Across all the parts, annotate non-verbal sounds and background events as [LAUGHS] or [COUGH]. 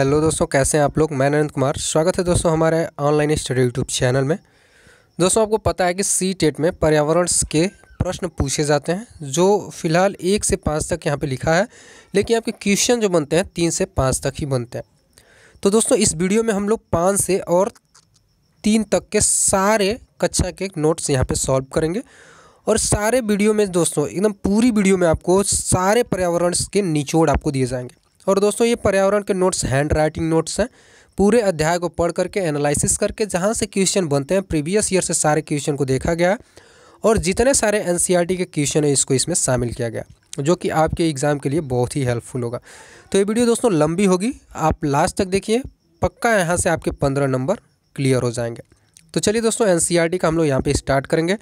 Hello दोस्तों कैसे हैं आप लोग मैं नरेंद्र कुमार स्वागत है दोस्तों हमारे ऑनलाइन स्टडी यूट्यूब चैनल में दोस्तों आपको पता है कि सी टेट में पर्यावरण के प्रश्न पूछे जाते हैं जो फिलहाल एक से पाँच तक यहाँ पे लिखा है लेकिन आपके क्वेश्चन जो बनते हैं तीन से पाँच तक ही बनते हैं तो दोस्तों इस वीडियो में हम लोग पाँच से और तीन तक के सारे कक्षा के नोट्स यहाँ पर सॉल्व करेंगे और सारे वीडियो में दोस्तों एकदम पूरी वीडियो में आपको सारे पर्यावरण के निचोड़ आपको दिए जाएंगे और दोस्तों ये पर्यावरण के नोट्स हैंड राइटिंग नोट्स हैं पूरे अध्याय को पढ़ करके एनालिसिस करके जहाँ से क्वेश्चन बनते हैं प्रीवियस ईयर से सारे क्वेश्चन को देखा गया और जितने सारे एन e के क्वेश्चन हैं इसको इसमें शामिल किया गया जो कि आपके एग्ज़ाम के लिए बहुत ही हेल्पफुल होगा तो ये वीडियो दोस्तों लंबी होगी आप लास्ट तक देखिए पक्का यहाँ से आपके पंद्रह नंबर क्लियर हो जाएंगे तो चलिए दोस्तों एन e का हम लोग यहाँ पर स्टार्ट करेंगे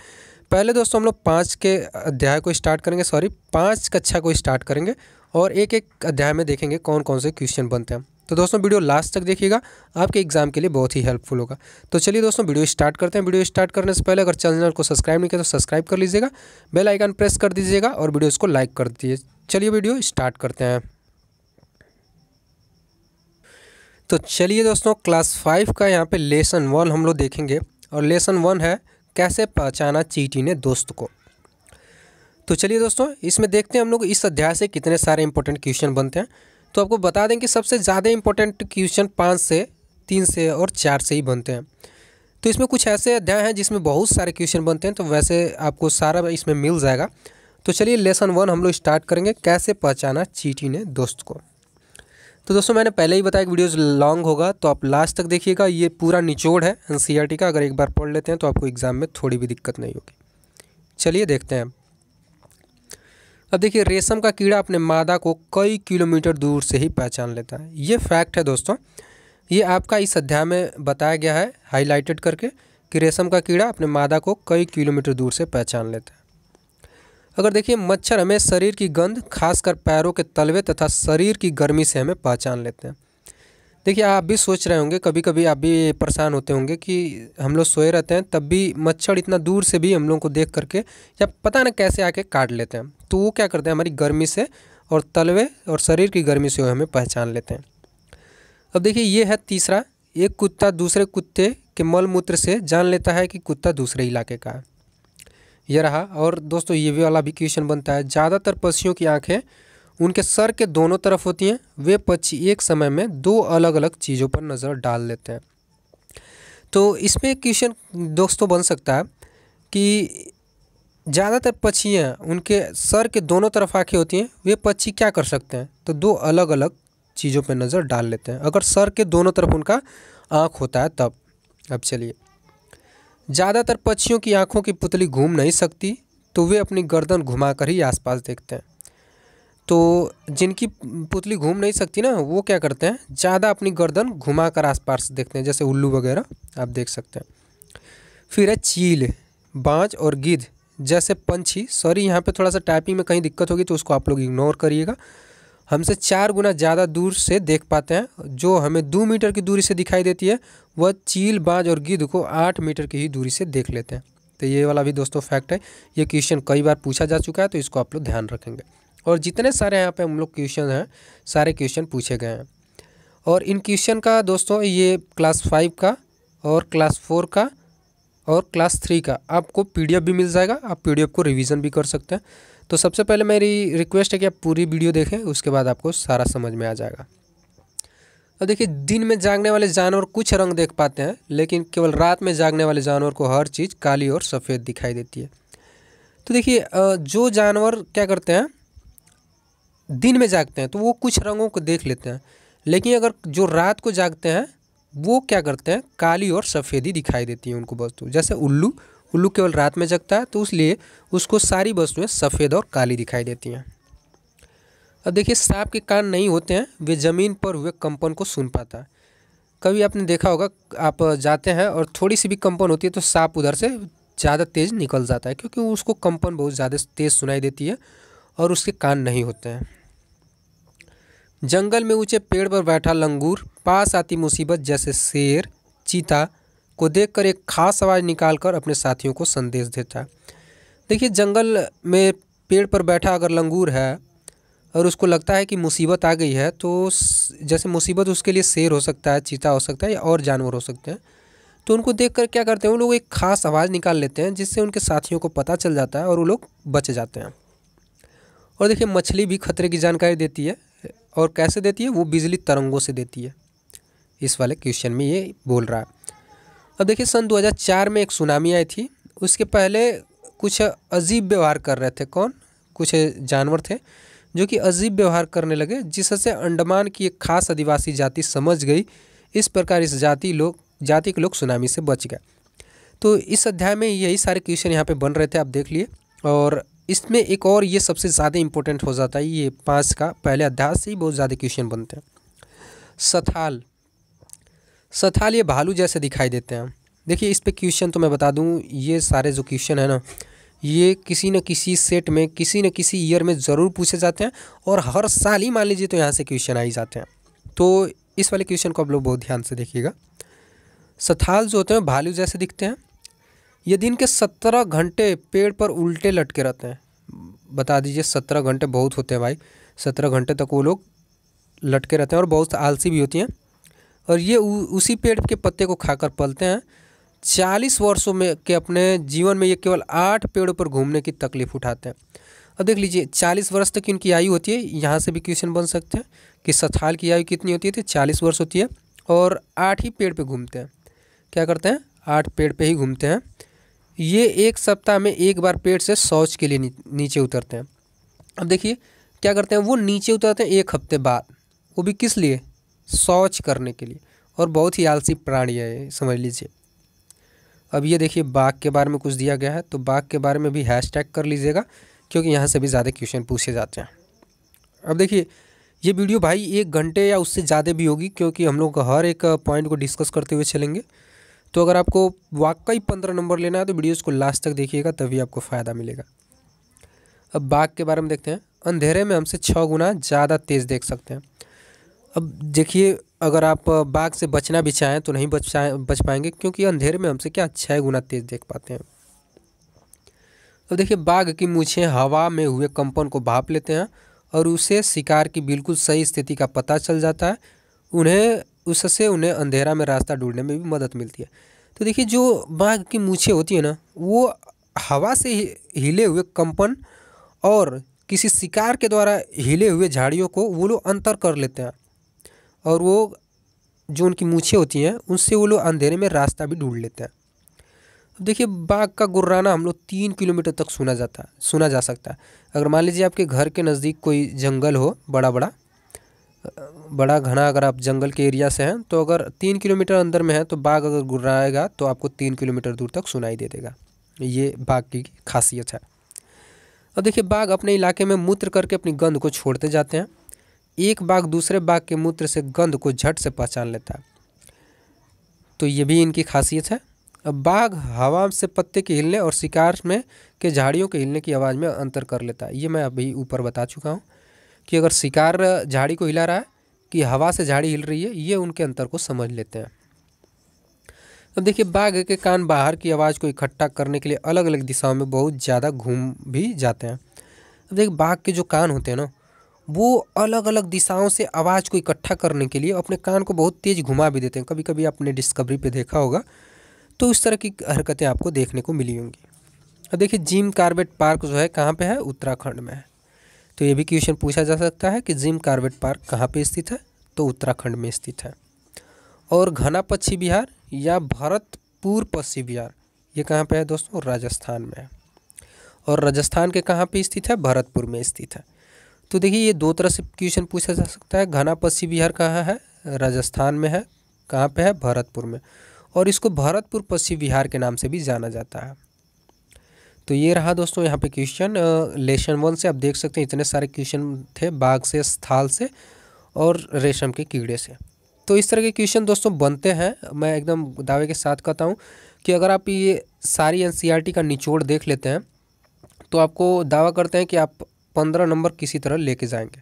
पहले दोस्तों हम लोग पाँच के अध्याय को स्टार्ट करेंगे सॉरी पाँच कक्षा को स्टार्ट करेंगे और एक एक अध्याय में देखेंगे कौन कौन से क्वेश्चन बनते हैं तो दोस्तों वीडियो लास्ट तक देखिएगा आपके एग्जाम के लिए बहुत ही हेल्पफुल होगा तो चलिए दोस्तों वीडियो स्टार्ट करते हैं वीडियो स्टार्ट करने से पहले अगर चैनल को सब्सक्राइब नहीं किया तो सब्सक्राइब कर लीजिएगा बेल आइकन प्रेस कर दीजिएगा और वीडियोस को लाइक कर दीजिए चलिए वीडियो स्टार्ट करते हैं तो चलिए दोस्तों क्लास फाइव का यहाँ पर लेसन वन हम लोग देखेंगे और लेसन वन है कैसे पहचाना चीटी ने दोस्त को तो चलिए दोस्तों इसमें देखते हैं हम लोग इस अध्याय से कितने सारे इंपॉर्टेंट क्वेश्चन बनते हैं तो आपको बता दें कि सबसे ज़्यादा इंपॉर्टेंट क्वेश्चन पाँच से तीन से और चार से ही बनते हैं तो इसमें कुछ ऐसे अध्याय हैं जिसमें बहुत सारे क्वेश्चन बनते हैं तो वैसे आपको सारा इसमें मिल जाएगा तो चलिए लेसन वन हम लोग स्टार्ट करेंगे कैसे पहचाना चीटी ने दोस्त को तो दोस्तों मैंने पहले ही बताया कि वीडियोज़ लॉन्ग होगा तो आप लास्ट तक देखिएगा ये पूरा निचोड़ है एन e का अगर एक बार पढ़ लेते हैं तो आपको एग्ज़ाम में थोड़ी भी दिक्कत नहीं होगी चलिए देखते हैं अब देखिए रेशम का कीड़ा अपने मादा को कई किलोमीटर दूर से ही पहचान लेता है ये फैक्ट है दोस्तों ये आपका इस अध्याय में बताया गया है हाईलाइटेड करके कि रेशम का कीड़ा अपने मादा को कई किलोमीटर दूर से पहचान लेता है अगर देखिए मच्छर हमें शरीर की गंध खासकर पैरों के तलवे तथा शरीर की गर्मी से हमें पहचान लेते हैं देखिए आप भी सोच रहे होंगे कभी कभी आप भी परेशान होते होंगे कि हम लोग सोए रहते हैं तब भी मच्छर इतना दूर से भी हम लोगों को देख करके या पता ना कैसे आके काट लेते हैं तो वो क्या करते हैं हमारी गर्मी से और तलवे और शरीर की गर्मी से वो हमें पहचान लेते हैं अब देखिए ये है तीसरा एक कुत्ता दूसरे कुत्ते के मल मूत्र से जान लेता है कि कुत्ता दूसरे इलाके का है यह रहा और दोस्तों ये वाला भी क्वेश्चन बनता है ज़्यादातर पक्षियों की आँखें उनके सर के दोनों तरफ होती हैं वे पक्षी एक समय में दो अलग अलग चीज़ों पर नज़र डाल लेते हैं तो इसमें क्वेश्चन दोस्तों बन सकता है कि ज़्यादातर पक्षियाँ उनके सर के दोनों तरफ आँखें होती हैं वे पक्षी क्या कर सकते हैं तो दो अलग अलग चीज़ों पर नज़र डाल लेते हैं अगर सर के दोनों तरफ उनका आँख होता है तब अब चलिए ज़्यादातर पक्षियों की आँखों की पुतली घूम नहीं सकती तो वे अपनी गर्दन घुमाकर ही आसपास देखते हैं तो जिनकी पुतली घूम नहीं सकती ना वो क्या करते हैं ज़्यादा अपनी गर्दन घुमा कर आसपास देखते हैं जैसे उल्लू वगैरह आप देख सकते हैं फिर है चील बाँझ और गिद्ध जैसे पंछी सॉरी यहाँ पे थोड़ा सा टाइपिंग में कहीं दिक्कत होगी तो उसको आप लोग इग्नोर करिएगा हमसे चार गुना ज़्यादा दूर से देख पाते हैं जो हमें दो मीटर की दूरी से दिखाई देती है वह चील बाज और गिद्ध को आठ मीटर की ही दूरी से देख लेते हैं तो ये वाला भी दोस्तों फैक्ट है ये क्वेश्चन कई बार पूछा जा चुका है तो इसको आप लोग ध्यान रखेंगे और जितने सारे यहाँ पे हम लोग क्वेश्चन हैं सारे क्वेश्चन पूछे गए हैं और इन क्वेश्चन का दोस्तों ये क्लास फाइव का और क्लास फोर का और क्लास थ्री का आपको पीडीएफ भी मिल जाएगा आप पीडीएफ को रिवीजन भी कर सकते हैं तो सबसे पहले मेरी रिक्वेस्ट है कि आप पूरी वीडियो देखें उसके बाद आपको सारा समझ में आ जाएगा अब देखिए दिन में जागने वाले जानवर कुछ रंग देख पाते हैं लेकिन केवल रात में जागने वाले जानवर को हर चीज़ काली और सफ़ेद दिखाई देती है तो देखिए जो जानवर क्या करते हैं दिन में जागते हैं तो वो कुछ रंगों को देख लेते हैं लेकिन अगर जो रात को जागते हैं वो क्या करते हैं काली और सफ़ेदी दिखाई देती है उनको वस्तु जैसे उल्लू उल्लू केवल रात में जगता है तो इसलिए उसको सारी वस्तुएँ सफ़ेद और काली दिखाई देती हैं अब देखिए सांप के कान नहीं होते हैं वे ज़मीन पर हुए कंपन को सुन पाता है कभी आपने देखा होगा आप जाते हैं और थोड़ी सी भी कंपन होती है तो सांप उधर से ज़्यादा तेज़ निकल जाता है क्योंकि उसको कंपन बहुत ज़्यादा तेज़ सुनाई देती है और उसके कान नहीं होते हैं जंगल में ऊंचे पेड़ पर बैठा लंगूर पास आती मुसीबत जैसे शेर चीता को देखकर एक खास आवाज़ निकालकर अपने साथियों को संदेश देता देखिए जंगल में पेड़ पर बैठा अगर लंगूर है और उसको लगता है कि मुसीबत आ गई है तो जैसे मुसीबत उसके लिए शेर हो सकता है चीता हो सकता है या और जानवर हो सकते हैं तो उनको देख कर क्या करते हैं वो लोग एक खास आवाज़ निकाल लेते हैं जिससे उनके साथियों को पता चल जाता है और वो लोग बच जाते हैं और देखिए मछली भी खतरे की जानकारी देती है और कैसे देती है वो बिजली तरंगों से देती है इस वाले क्वेश्चन में ये बोल रहा है अब देखिए सन 2004 में एक सुनामी आई थी उसके पहले कुछ अजीब व्यवहार कर रहे थे कौन कुछ जानवर थे जो कि अजीब व्यवहार करने लगे जिससे अंडमान की एक खास आदिवासी जाति समझ गई इस प्रकार इस जाति लोग जाति के लोग सुनामी से बच गए तो इस अध्याय में यही सारे क्वेश्चन यहाँ पे बन रहे थे आप देख लिए और इसमें एक और ये सबसे ज़्यादा इम्पोर्टेंट हो जाता है ये पाँच का पहले अध्याय से ही बहुत ज़्यादा क्वेश्चन बनते हैं सथाल सथाल ये भालू जैसे दिखाई देते हैं देखिए इस पे क्वेश्चन तो मैं बता दूं ये सारे जो क्वेश्चन है ना ये किसी न किसी सेट में किसी न किसी ईयर में ज़रूर पूछे जाते हैं और हर साल ही मान लीजिए तो यहाँ से क्वेश्चन आ ही जाते हैं तो इस वाले क्वेश्चन को आप लोग बहुत ध्यान से देखिएगा सथाल जो होते हैं भालू जैसे दिखते हैं ये दिन के सत्रह घंटे पेड़ पर उल्टे लटके रहते हैं बता दीजिए सत्रह घंटे बहुत होते हैं भाई सत्रह घंटे तक वो लोग लटके रहते हैं और बहुत आलसी भी होती हैं और ये उसी पेड़ के पत्ते को खाकर पलते हैं चालीस वर्षों में के अपने जीवन में ये केवल आठ पेड़ों पर घूमने की तकलीफ उठाते हैं अब देख लीजिए चालीस वर्ष तक इनकी आयु होती है यहाँ से भी क्वेश्चन बन सकते हैं कि सथाल की आयु कितनी होती है तो चालीस वर्ष होती है और आठ ही पेड़ पे घूमते हैं क्या करते हैं आठ पेड़ पे ही घूमते हैं ये एक सप्ताह में एक बार पेट से शौच के लिए नीचे उतरते हैं अब देखिए क्या करते हैं वो नीचे उतरते हैं एक हफ्ते बाद वो भी किस लिए शौच करने के लिए और बहुत ही आलसी प्राणी है समझ लीजिए अब ये देखिए बाघ के बारे में कुछ दिया गया है तो बाघ के बारे में भी हैशटैग कर लीजिएगा क्योंकि यहाँ से भी ज़्यादा क्वेश्चन पूछे जाते हैं अब देखिए ये वीडियो भाई एक घंटे या उससे ज़्यादा भी होगी क्योंकि हम लोग हर एक पॉइंट को डिस्कस करते हुए चलेंगे तो अगर आपको वाकई पंद्रह नंबर लेना है तो वीडियोज़ को लास्ट तक देखिएगा तभी आपको फ़ायदा मिलेगा अब बाघ के बारे में देखते हैं अंधेरे में हमसे छः गुना ज़्यादा तेज़ देख सकते हैं अब देखिए अगर आप बाघ से बचना भी चाहें तो नहीं बच बच पाएंगे क्योंकि अंधेरे में हमसे क्या छः गुना तेज़ देख पाते हैं अब देखिए बाघ की मूछें हवा में हुए कंपन को भाप लेते हैं और उसे शिकार की बिल्कुल सही स्थिति का पता चल जाता है उन्हें उससे उन्हें अंधेरा में रास्ता ढूंढने में भी मदद मिलती है तो देखिए जो बाघ की मूछें होती है ना वो हवा से हिले हुए कंपन और किसी शिकार के द्वारा हिले हुए झाड़ियों को वो लोग अंतर कर लेते हैं और वो जो उनकी मूछें होती हैं उनसे वो लोग अंधेरे में रास्ता भी ढूंढ लेते हैं अब देखिए बाघ का गुर्राना हम लोग तीन किलोमीटर तक सुना जाता है सुना जा सकता है अगर मान लीजिए आपके घर के नज़दीक कोई जंगल हो बड़ा बड़ा बड़ा घना अगर आप जंगल के एरिया से हैं तो अगर तीन किलोमीटर अंदर में है तो बाघ अगर गुर्राएगा तो आपको तीन किलोमीटर दूर तक सुनाई दे देगा ये बाघ की खासियत है और देखिए बाघ अपने इलाके में मूत्र करके अपनी गंध को छोड़ते जाते हैं एक बाघ दूसरे बाघ के मूत्र से गंध को झट से पहचान लेता है तो ये भी इनकी खासियत है अब बाघ हवा से पत्ते के हिलने और शिकार में के झाड़ियों के हिलने की आवाज़ में अंतर कर लेता है ये मैं अभी ऊपर बता चुका हूँ कि अगर शिकार झाड़ी को हिला रहा है कि हवा से झाड़ी हिल रही है ये उनके अंतर को समझ लेते हैं अब देखिए बाघ के कान बाहर की आवाज़ को इकट्ठा करने के लिए अलग अलग दिशाओं में बहुत ज़्यादा घूम भी जाते हैं अब देखिए बाघ के जो कान होते हैं ना वो अलग अलग दिशाओं से आवाज़ को इकट्ठा करने के लिए अपने कान को बहुत तेज़ घुमा भी देते हैं कभी कभी आपने डिस्कवरी पे देखा होगा तो इस तरह की हरकतें आपको देखने को मिली होंगी अब देखिए जिम कार्बेट पार्क जो है कहाँ पे है उत्तराखंड में है तो ये भी क्वेश्चन पूछा जा सकता है कि जिम कार्बेट पार्क कहाँ पे स्थित है तो उत्तराखंड में स्थित है और घना पक्षी विहार या भरतपुर पक्षी विहार ये कहाँ पे है दोस्तों राजस्थान में है और राजस्थान के कहाँ पे स्थित है भरतपुर में स्थित है तो देखिए ये दो तरह से क्वेश्चन पूछा जा सकता है घना पक्षी विहार कहाँ है राजस्थान में है कहाँ पर है भरतपुर में और इसको भरतपुर पश्चिम विहार के नाम से भी जाना जाता है तो ये रहा दोस्तों यहाँ पे क्वेश्चन लेसन वन से आप देख सकते हैं इतने सारे क्वेश्चन थे बाघ से स्थाल से और रेशम के कीड़े से तो इस तरह के क्वेश्चन दोस्तों बनते हैं मैं एकदम दावे के साथ कहता हूँ कि अगर आप ये सारी एन e का निचोड़ देख लेते हैं तो आपको दावा करते हैं कि आप पंद्रह नंबर किसी तरह लेके जाएंगे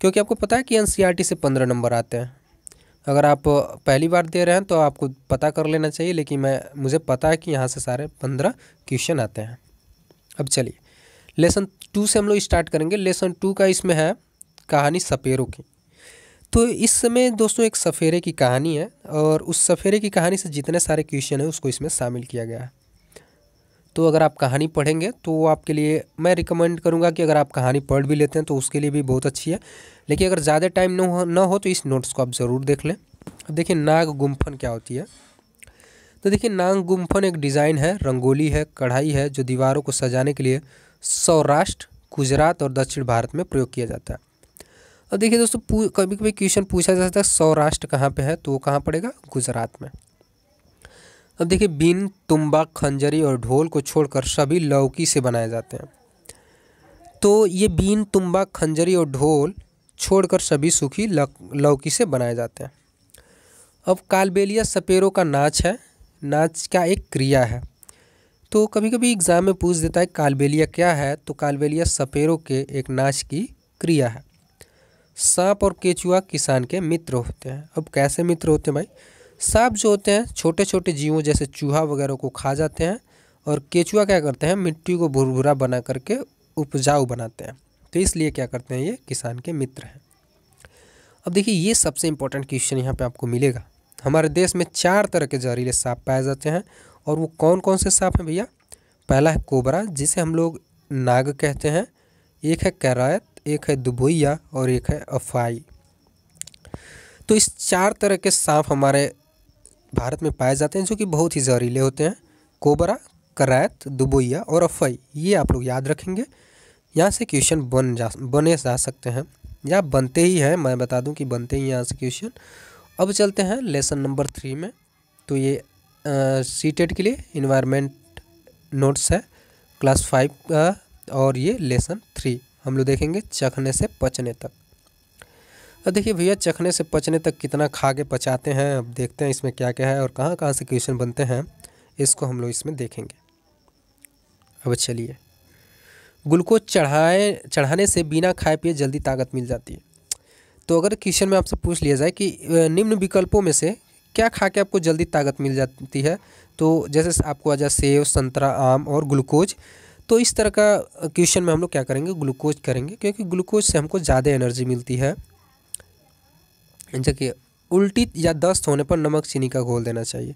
क्योंकि आपको पता है कि एन e से पंद्रह नंबर आते हैं अगर आप पहली बार दे रहे हैं तो आपको पता कर लेना चाहिए लेकिन मैं मुझे पता है कि यहाँ से सारे पंद्रह क्वेश्चन आते हैं अब चलिए लेसन टू से हम लोग स्टार्ट करेंगे लेसन टू का इसमें है कहानी सफ़ेरों की तो इस समय दोस्तों एक सफ़ेरे की कहानी है और उस सफ़ेरे की कहानी से जितने सारे क्वेश्चन हैं उसको इसमें शामिल किया गया है तो अगर आप कहानी पढ़ेंगे तो आपके लिए मैं रिकमेंड करूंगा कि अगर आप कहानी पढ़ भी लेते हैं तो उसके लिए भी बहुत अच्छी है लेकिन अगर ज़्यादा टाइम न हो न हो तो इस नोट्स को आप ज़रूर देख लें अब देखिए नाग गुम्फन क्या होती है तो देखिए नांग गुम्फन एक डिज़ाइन है रंगोली है कढ़ाई है जो दीवारों को सजाने के लिए सौराष्ट्र गुजरात और दक्षिण भारत में प्रयोग किया जाता है अब देखिए दोस्तों कभी कभी क्वेश्चन पूछा जा सकता है सौराष्ट्र कहाँ पे है तो वो कहाँ पड़ेगा गुजरात में अब देखिए बीन तुम्बा खंजरी और ढोल को छोड़कर सभी लौकी से बनाए जाते हैं तो ये बीन तुम्बा खंजरी और ढोल छोड़कर सभी सूखी लौकी से बनाए जाते हैं अब कालबेलिया सपेरों का नाच है नाच का एक क्रिया है तो कभी कभी एग्ज़ाम में पूछ देता है कालबेलिया क्या है तो कालबेलिया सपेरों के एक नाच की क्रिया है सांप और केचुआ किसान के मित्र होते हैं अब कैसे मित्र होते हैं भाई सांप जो होते हैं छोटे छोटे जीवों जैसे चूहा वगैरह को खा जाते हैं और केचुआ क्या करते हैं मिट्टी को भुरभुरा बना करके उपजाऊ बनाते हैं तो इसलिए क्या करते हैं ये किसान के मित्र हैं अब देखिए ये सबसे इम्पोर्टेंट क्वेश्चन यहाँ पे आपको मिलेगा हमारे देश में चार तरह के जहरीले सांप पाए जाते हैं और वो कौन कौन से सांप हैं भैया पहला है कोबरा जिसे हम लोग नाग कहते हैं एक है कैरायत एक है दुबोइया और एक है अफाई तो इस चार तरह के सांप हमारे भारत में पाए जाते हैं जो कि बहुत ही जहरीले होते हैं कोबरा करैत दुबोइया और अफई ये आप लोग याद रखेंगे यहाँ से क्वेश्चन बन जा बने जा सकते हैं या बनते ही हैं मैं बता दूं कि बनते ही यहाँ से क्वेश्चन अब चलते हैं लेसन नंबर थ्री में तो ये सीटेड e के लिए इन्वायरमेंट नोट्स है क्लास फाइव का और ये लेसन थ्री हम लोग देखेंगे चखने से पचने तक अब देखिए भैया चखने से पचने तक कितना खा के पचाते हैं अब देखते हैं इसमें क्या क्या है और कहाँ कहाँ से क्वेश्चन बनते हैं इसको हम लोग इसमें देखेंगे अब चलिए ग्लूकोज चढ़ाए चढ़ाने से बिना खाए पिए जल्दी ताकत मिल जाती है तो अगर क्वेश्चन में आपसे पूछ लिया जाए कि निम्न विकल्पों में से क्या खा के आपको जल्दी ताकत मिल जाती है तो जैसे आपको आ जाए सेब संतरा आम और ग्लूकोज तो इस तरह का क्वेश्चन में हम लोग क्या करेंगे ग्लूकोज करेंगे क्योंकि ग्लूकोज से हमको ज़्यादा एनर्जी मिलती है जबकि उल्टी या दस्त होने पर नमक चीनी का घोल देना चाहिए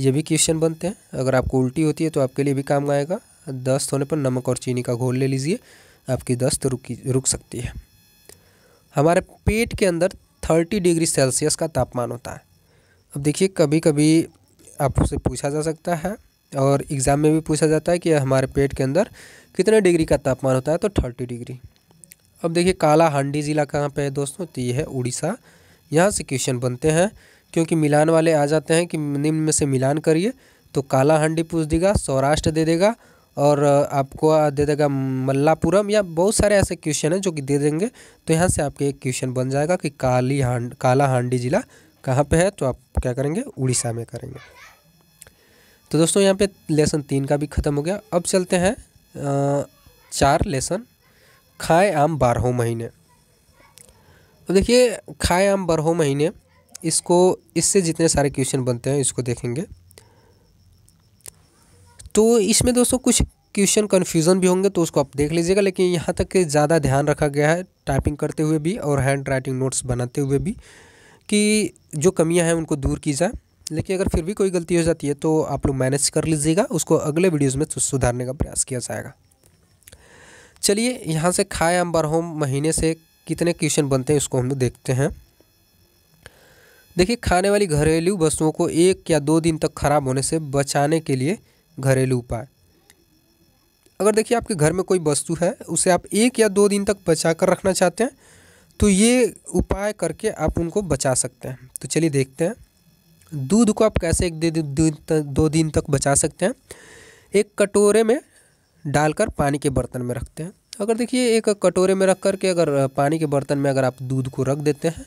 ये भी क्वेश्चन बनते हैं अगर आपको उल्टी होती है तो आपके लिए भी काम आएगा दस्त होने पर नमक और चीनी का घोल ले लीजिए आपकी दस्त रुकी रुक सकती है हमारे पेट के अंदर थर्टी डिग्री सेल्सियस का तापमान होता है अब देखिए कभी कभी आपसे पूछा जा सकता है और एग्ज़ाम में भी पूछा जाता है कि हमारे पेट के अंदर कितने डिग्री का तापमान होता है तो थर्टी डिग्री अब देखिए काला हांडी ज़िला कहाँ पे है दोस्तों तो ये है उड़ीसा यहाँ से क्वेश्चन बनते हैं क्योंकि मिलान वाले आ जाते हैं कि निम्न में से मिलान करिए तो काला हांडी पूछ देगा सौराष्ट्र दे देगा और आपको दे देगा मल्लापुरम या बहुत सारे ऐसे क्वेश्चन हैं जो कि दे देंगे तो यहाँ से आपके एक क्वेश्चन बन जाएगा कि काली हांड काला हांडी जिला कहाँ पे है तो आप क्या करेंगे उड़ीसा में करेंगे तो दोस्तों यहाँ पे लेसन तीन का भी ख़त्म हो गया अब चलते हैं चार लेसन खाए आम बारहों महीने तो देखिए खाए आम बारहों महीने इसको इससे जितने सारे क्वेश्चन बनते हैं इसको देखेंगे तो इसमें दोस्तों कुछ क्वेश्चन कन्फ्यूज़न भी होंगे तो उसको आप देख लीजिएगा लेकिन यहाँ तक ज़्यादा ध्यान रखा गया है टाइपिंग करते हुए भी और हैंड राइटिंग नोट्स बनाते हुए भी कि जो कमियाँ हैं उनको दूर की जाए लेकिन अगर फिर भी कोई गलती हो जाती है तो आप लोग मैनेज कर लीजिएगा उसको अगले वीडियोज़ में सुधारने का प्रयास किया जाएगा चलिए यहाँ से खाए अंबर होम महीने से कितने क्वेश्चन बनते हैं उसको हम लोग देखते हैं देखिए खाने वाली घरेलू वस्तुओं को एक या दो दिन तक खराब होने से बचाने के लिए घरेलू उपाय अगर देखिए आपके घर में कोई वस्तु है उसे आप एक या दो दिन तक बचा कर रखना चाहते हैं तो ये उपाय करके आप उनको बचा सकते हैं तो चलिए देखते हैं दूध को आप कैसे एक दिन दो दिन तक बचा सकते हैं एक कटोरे में डालकर पानी के बर्तन में रखते हैं अगर देखिए एक कटोरे में रख कर के अगर पानी के बर्तन में अगर आप दूध को रख देते हैं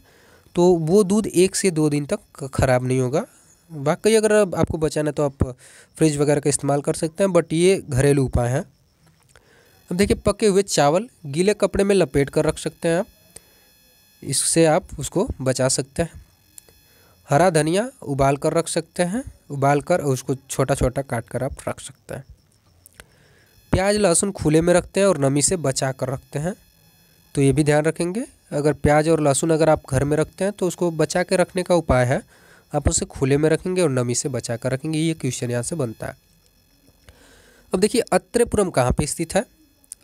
तो वो दूध एक से दो दिन तक खराब नहीं होगा वाकई अगर आपको बचाना है तो आप फ्रिज वगैरह का इस्तेमाल कर सकते हैं बट ये घरेलू उपाय हैं अब देखिए पके हुए चावल गीले कपड़े में लपेट कर रख सकते हैं आप इससे आप उसको बचा सकते हैं हरा धनिया उबाल कर रख सकते हैं उबाल कर उसको छोटा छोटा काट कर आप रख सकते हैं प्याज लहसुन खुले में रखते हैं और नमी से बचा कर रखते हैं तो ये भी ध्यान रखेंगे अगर प्याज और लहसुन अगर आप घर में रखते हैं तो उसको बचा के रखने का उपाय है आप उसे खुले में रखेंगे और नमी से बचा कर रखेंगे ये क्वेश्चन यहाँ से बनता है अब देखिए अत्रेपुरम कहाँ पे स्थित है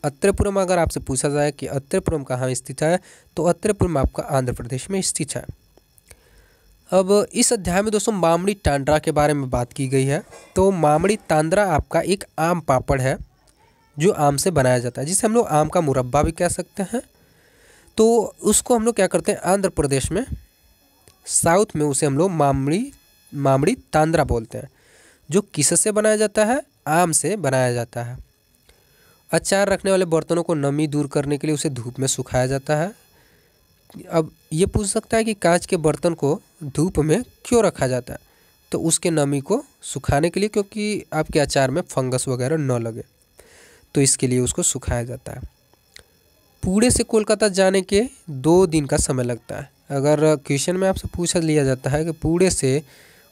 अत्रेपुरम अगर आपसे पूछा जाए कि अत्रेपुरम कहाँ स्थित है तो अत्रेपुरम आपका आंध्र प्रदेश में स्थित है अब इस अध्याय में दोस्तों मामड़ी टांड्रा के बारे में बात की गई है तो मामड़ी तांड्रा आपका एक आम पापड़ है जो आम से बनाया जाता है जिसे हम लोग आम का मुरब्बा भी कह सकते हैं तो उसको हम लोग क्या करते हैं आंध्र प्रदेश में साउथ में उसे हम लोग मामड़ी मामड़ी तांद्रा बोलते हैं जो किस से बनाया जाता है आम से बनाया जाता है अचार रखने वाले बर्तनों को नमी दूर करने के लिए उसे धूप में सुखाया जाता है अब ये पूछ सकता है कि कांच के बर्तन को धूप में क्यों रखा जाता है तो उसके नमी को सुखाने के लिए क्योंकि आपके अचार में फंगस वगैरह न लगे तो इसके लिए उसको सुखाया जाता है पूरे से कोलकाता जाने के दो दिन का समय लगता है अगर क्वेश्चन में आपसे पूछा लिया जाता है कि पुणे से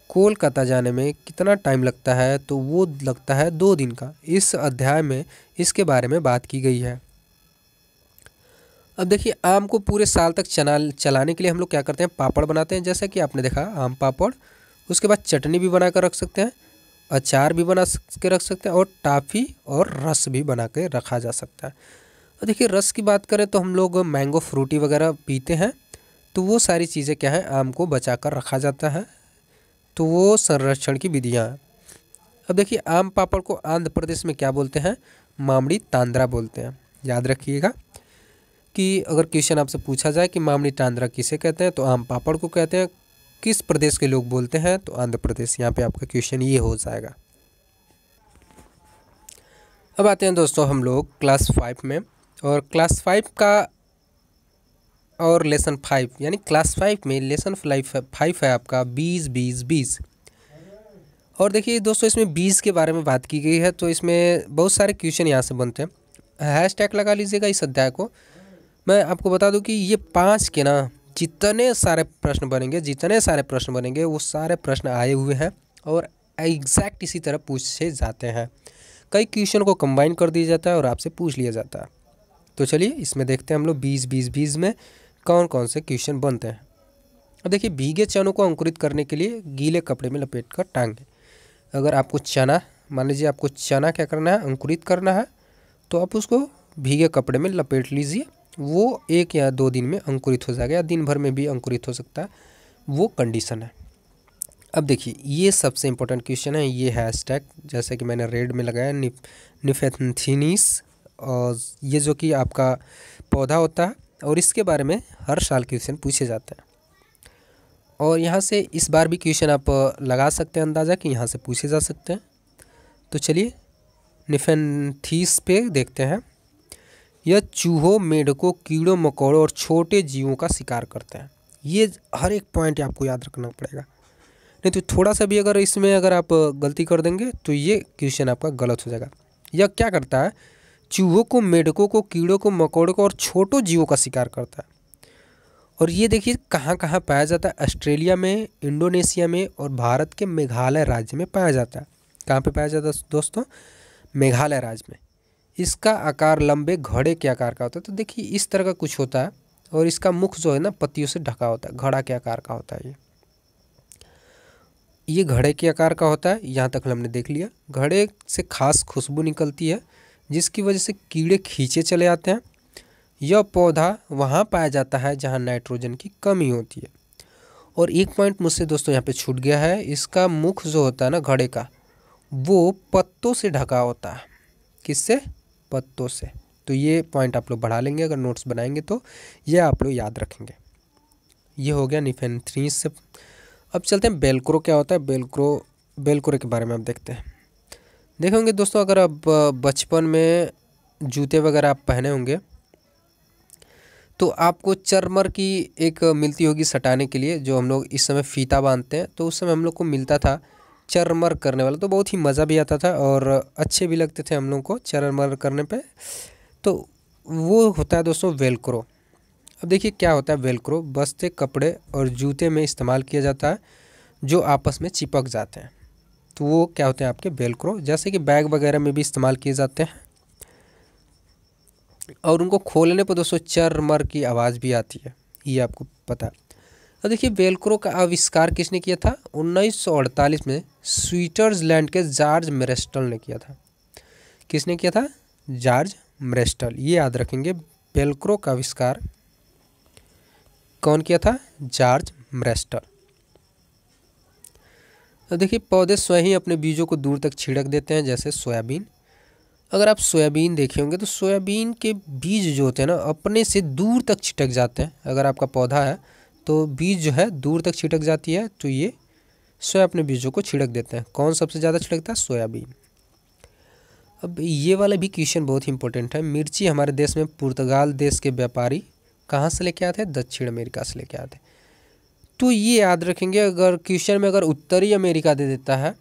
कोलकाता जाने में कितना टाइम लगता है तो वो लगता है दो दिन का इस अध्याय में इसके बारे में बात की गई है अब देखिए आम को पूरे साल तक चला चलाने के लिए हम लोग क्या करते हैं पापड़ बनाते हैं जैसा कि आपने देखा आम पापड़ उसके बाद चटनी भी बना कर रख सकते हैं अचार भी बना के रख सकते हैं और टाफ़ी और रस भी बना के रखा जा सकता है और देखिए रस की बात करें तो हम लोग मैंगो फ्रूटी वगैरह पीते हैं तो वो सारी चीज़ें क्या है आम को बचा कर रखा जाता है तो वो संरक्षण की विधियाँ अब देखिए आम पापड़ को आंध्र प्रदेश में क्या बोलते हैं मामड़ी तांद्रा बोलते हैं याद रखिएगा कि अगर क्वेश्चन आपसे पूछा जाए कि मामड़ी तांद्रा किसे कहते हैं तो आम पापड़ को कहते हैं किस प्रदेश के लोग बोलते हैं तो आंध्र प्रदेश यहाँ पे आपका क्वेश्चन ये हो जाएगा अब आते हैं दोस्तों हम लोग क्लास फाइव में और क्लास फाइव का और लेसन फाइव यानी क्लास फाइव में लेसन फाइव है आपका बीस बीस बीस और देखिए दोस्तों इसमें बीस के बारे में बात की गई है तो इसमें बहुत सारे क्वेश्चन यहाँ से बनते हैं हैश टैग लगा लीजिएगा इस अध्याय को मैं आपको बता दूं कि ये पाँच के ना जितने सारे प्रश्न बनेंगे जितने सारे प्रश्न बनेंगे वो सारे प्रश्न आए हुए हैं और एग्जैक्ट इसी तरह पूछे जाते हैं कई क्वेश्चन को कंबाइन कर दिया जाता है और आपसे पूछ लिया जाता है तो चलिए इसमें देखते हैं हम लोग बीस बीस बीस में कौन कौन से क्वेश्चन बनते हैं अब देखिए भीगे चनों को अंकुरित करने के लिए गीले कपड़े में लपेट कर टांगे अगर आपको चना मान लीजिए आपको चना क्या करना है अंकुरित करना है तो आप उसको भीगे कपड़े में लपेट लीजिए वो एक या दो दिन में अंकुरित हो जाएगा या दिन भर में भी अंकुरित हो सकता है वो कंडीशन है अब देखिए ये सबसे इम्पोर्टेंट क्वेश्चन है ये हैशटैग जैसे कि मैंने रेड में लगाया निफ निफेथनिस और ये जो कि आपका पौधा होता है और इसके बारे में हर साल क्वेश्चन पूछे जाते हैं और यहाँ से इस बार भी क्वेश्चन आप लगा सकते हैं अंदाज़ा कि यहाँ से पूछे जा सकते हैं तो चलिए निफेंथीस पे देखते हैं यह चूहों मेढकों कीड़ों मकोड़ों और छोटे जीवों का शिकार करते हैं ये हर एक पॉइंट आपको याद रखना पड़ेगा नहीं तो थोड़ा सा भी अगर इसमें अगर आप गलती कर देंगे तो ये क्वेश्चन आपका गलत हो जाएगा यह क्या करता है चूहों को मेढकों को कीड़ों को मकोड़ों को और छोटों जीवों का शिकार करता है और ये देखिए कहाँ कहाँ पाया जाता है ऑस्ट्रेलिया में इंडोनेशिया में और भारत के मेघालय राज्य में पाया जाता है कहाँ पे पाया जाता है दोस्तों मेघालय राज्य में इसका आकार लंबे घड़े के आकार का होता है तो देखिए इस तरह का कुछ होता है और इसका मुख जो है ना पत्तियों से ढका होता है घड़ा के आकार का होता है ये ये घड़े के आकार का होता है यहाँ तक हमने देख लिया घड़े से खास खुशबू निकलती है जिसकी वजह से कीड़े खींचे चले आते हैं यह पौधा वहाँ पाया जाता है जहाँ नाइट्रोजन की कमी होती है और एक पॉइंट मुझसे दोस्तों यहाँ पे छूट गया है इसका मुख जो होता है ना घड़े का वो पत्तों से ढका होता है किससे पत्तों से तो ये पॉइंट आप लोग बढ़ा लेंगे अगर नोट्स बनाएंगे तो ये आप लोग याद रखेंगे ये हो गया निफेन थ्री से अब चलते हैं बेलक्रो क्या होता है बेलक्रो बेलक्रो के बारे में आप देखते हैं देखे होंगे दोस्तों अगर आप बचपन में जूते वगैरह आप पहने होंगे तो आपको चरमर की एक मिलती होगी सटाने के लिए जो हम लोग इस समय फीता बांधते हैं तो उस समय हम लोग को मिलता था चरमर करने वाला तो बहुत ही मज़ा भी आता था और अच्छे भी लगते थे हम लोग को चरमर करने पे तो वो होता है दोस्तों वेलक्रो अब देखिए क्या होता है वेलक्रो बस्ते कपड़े और जूते में इस्तेमाल किया जाता है जो आपस में चिपक जाते हैं तो वो क्या होते हैं आपके बेलक्रो जैसे कि बैग वगैरह में भी इस्तेमाल किए जाते हैं और उनको खोलने पर दोस्तों चरमर की आवाज़ भी आती है ये आपको पता अब तो देखिए बेलक्रो का आविष्कार किसने किया था 1948 में स्विट्जरलैंड के जॉर्ज मरेस्टल ने किया था किसने किया था जॉर्ज मरेस्टल ये याद रखेंगे बेलक्रो का आविष्कार कौन किया था जॉर्ज मरेस्टल देखिए पौधे स्वयं ही अपने बीजों को दूर तक छिड़क देते हैं जैसे सोयाबीन अगर आप सोयाबीन देखे होंगे तो सोयाबीन के बीज जो होते हैं ना अपने से दूर तक छिटक जाते हैं अगर आपका पौधा है तो बीज जो है दूर तक छिटक जाती है तो ये स्वयं अपने बीजों को छिड़क देते हैं कौन सबसे ज़्यादा छिड़कता है सोयाबीन अब ये वाला भी क्वेश्चन बहुत ही इंपॉर्टेंट है मिर्ची हमारे देश में पुर्तगाल देश के व्यापारी कहाँ से लेके आते हैं दक्षिण अमेरिका से लेके आते हैं तो ये याद रखेंगे अगर क्वेश्चन में अगर उत्तरी अमेरिका दे देता है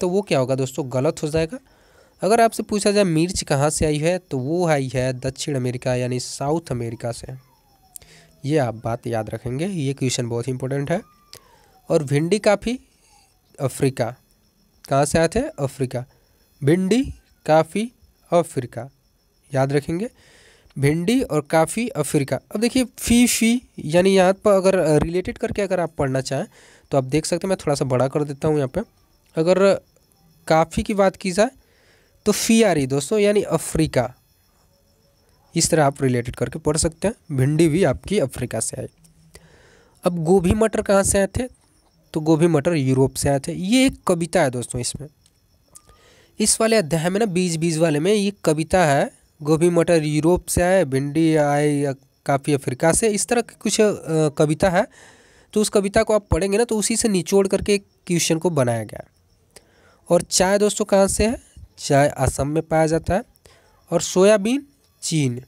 तो वो क्या होगा दोस्तों गलत हो जाएगा अगर आपसे पूछा जाए मिर्च कहाँ से आई है तो वो आई है दक्षिण अमेरिका यानी साउथ अमेरिका से ये आप बात याद रखेंगे ये क्वेश्चन बहुत ही इंपॉर्टेंट है और भिंडी काफ़ी अफ्रीका कहाँ से आए थे अफ्रीका भिंडी काफ़ी अफ्रीका याद रखेंगे भिंडी और काफ़ी अफ्रीका अब देखिए फी फी यानी यहाँ पर अगर रिलेटेड करके अगर आप पढ़ना चाहें तो आप देख सकते हैं मैं थोड़ा सा बड़ा कर देता हूँ यहाँ पे अगर काफ़ी की बात की जाए तो फी आ रही दोस्तों यानी अफ्रीका इस तरह आप रिलेटेड करके पढ़ सकते हैं भिंडी भी आपकी अफ्रीका से आई अब गोभी मटर कहाँ से आए थे तो गोभी मटर यूरोप से आए थे ये एक कविता है दोस्तों इसमें इस वाले अध्याय में ना बीज बीज वाले में ये कविता है गोभी मटर यूरोप से आए भिंडी आए काफ़ी अफ्रीका से इस तरह की कुछ कविता है तो उस कविता को आप पढ़ेंगे ना तो उसी से निचोड़ करके एक क्वेश्चन को बनाया गया और चाय दोस्तों कहाँ से है चाय असम में पाया जाता है और सोयाबीन चीन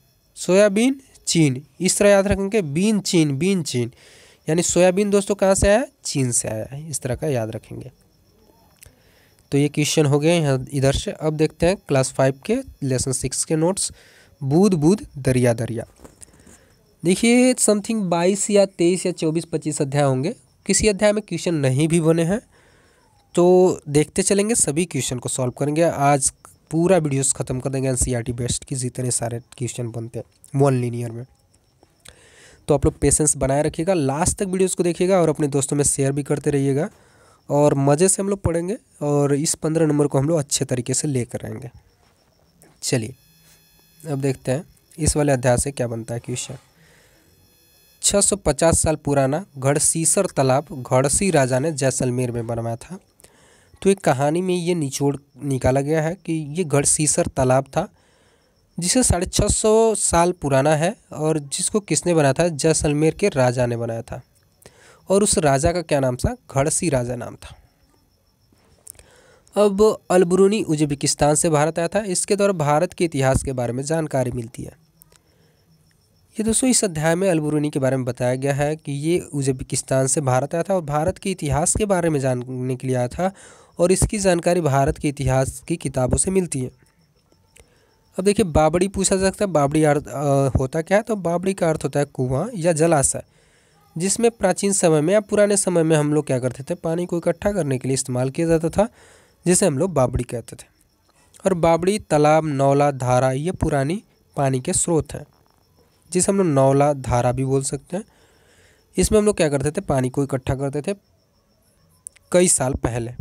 सोयाबीन चीन इस तरह याद रखेंगे बीन चीन बीन चीन यानी सोयाबीन दोस्तों कहाँ से आया चीन से आया है इस तरह का याद रखेंगे तो ये क्वेश्चन हो गए यहाँ इधर से अब देखते हैं क्लास फाइव के लेसन सिक्स के नोट्स बूद बूद दरिया दरिया देखिए समथिंग बाईस या तेईस या चौबीस पच्चीस अध्याय होंगे किसी अध्याय में क्वेश्चन नहीं भी बने हैं तो देखते चलेंगे सभी क्वेश्चन को सॉल्व करेंगे आज पूरा वीडियोस ख़त्म कर देंगे एन बेस्ट की जितने सारे क्वेश्चन बनते हैं वन लीनियर में तो आप लोग पेशेंस बनाए रखिएगा लास्ट तक वीडियोस को देखिएगा और अपने दोस्तों में शेयर भी करते रहिएगा और मज़े से हम लोग पढ़ेंगे और इस पंद्रह नंबर को हम लोग अच्छे तरीके से ले कर आएंगे चलिए अब देखते हैं इस वाले अध्याय से क्या बनता है क्वेश्चन 650 साल पुराना घड़सीसर तालाब घड़सी राजा ने जैसलमेर में बनवाया था तो एक कहानी में ये निचोड़ निकाला गया है कि ये घड़सीसर तालाब था जिसे साढ़े छः सौ साल पुराना है और जिसको किसने बनाया था जैसलमेर के राजा ने बनाया था और उस राजा का क्या नाम था घड़सी राजा नाम था अब अलबरूनी उज्बेकिस्तान से भारत आया था इसके द्वारा भारत के इतिहास के बारे में जानकारी मिलती है ये दोस्तों इस अध्याय में अलबरूनी के बारे में बताया गया है कि ये उज्बेकिस्तान से भारत आया था और भारत के इतिहास के बारे में जानने के लिए आया था और इसकी जानकारी भारत के इतिहास की किताबों से मिलती है अब देखिए बाबड़ी पूछा जा सकता है बाबड़ी अर्थ होता क्या है तो बाबड़ी का अर्थ होता है कुआँ या जलाशय जिसमें प्राचीन समय में या पुराने समय में हम लोग क्या करते थे पानी को इकट्ठा करने के लिए इस्तेमाल किया जाता था जिसे हम लोग बाबड़ी कहते थे और बाबड़ी तालाब नौला धारा ये पुरानी पानी के स्रोत हैं जिसे हम लोग नौला धारा भी बोल सकते हैं इसमें हम लोग क्या करते थे पानी को इकट्ठा करते थे कई साल पहले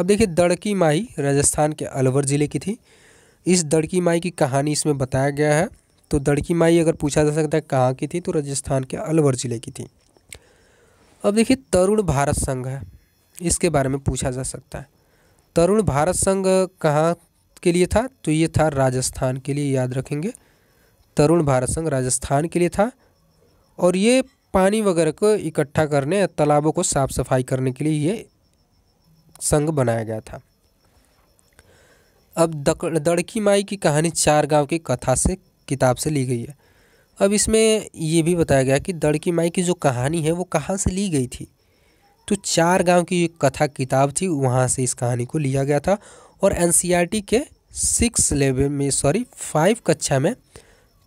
अब देखिए दड़की माई राजस्थान के अलवर ज़िले की थी इस दड़की माई की कहानी इसमें बताया गया है तो दड़की माई अगर पूछा जा सकता है कहाँ की थी तो राजस्थान के अलवर ज़िले की थी अब देखिए तरुण भारत संघ है इसके बारे में पूछा जा सकता है तरुण भारत संघ कहाँ के लिए था तो ये था राजस्थान के लिए याद रखेंगे तरुण भारत संघ राजस्थान के लिए था और ये पानी वगैरह को इकट्ठा करने तालाबों को साफ सफाई करने के लिए ये संघ बनाया गया था अब दड़की माई की कहानी चार गांव की कथा से किताब से ली गई है अब इसमें ये भी बताया गया कि दड़की माई की जो कहानी है वो कहाँ से ली गई थी तो चार गांव की कथा किताब थी वहाँ से इस कहानी को लिया गया था और एन के सिक्स लेवल में सॉरी फाइव कक्षा में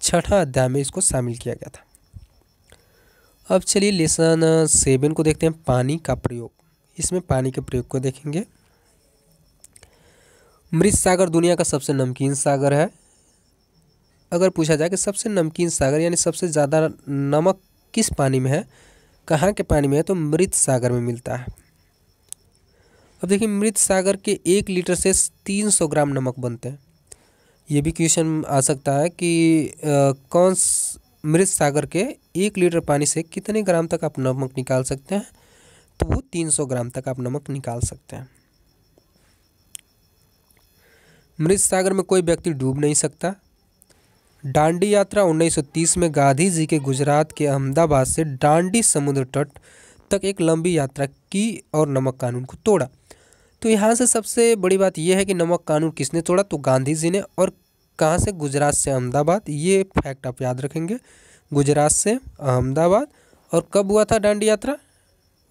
छठा अध्याय में इसको शामिल किया गया था अब चलिए लेसन सेवन को देखते हैं पानी का प्रयोग इसमें पानी के प्रयोग को देखेंगे मृत सागर दुनिया का सबसे नमकीन सागर है अगर पूछा जाए कि सबसे नमकीन सागर यानी सबसे ज़्यादा नमक किस पानी में है कहाँ के पानी में है तो मृत सागर में मिलता है अब देखिए मृत सागर के एक लीटर से तीन सौ ग्राम नमक बनते हैं ये भी क्वेश्चन आ सकता है कि आ, कौन मृत सागर के एक लीटर पानी से कितने ग्राम तक आप नमक निकाल सकते हैं तो वो तीन सौ ग्राम तक आप नमक निकाल सकते हैं मृत सागर में कोई व्यक्ति डूब नहीं सकता डांडी यात्रा 1930 में गांधी जी के गुजरात के अहमदाबाद से डांडी समुद्र तट तक एक लंबी यात्रा की और नमक कानून को तोड़ा तो यहाँ से सबसे बड़ी बात यह है कि नमक कानून किसने तोड़ा तो गांधी जी ने और कहाँ से गुजरात से अहमदाबाद ये फैक्ट आप याद रखेंगे गुजरात से अहमदाबाद और कब हुआ था डांडी यात्रा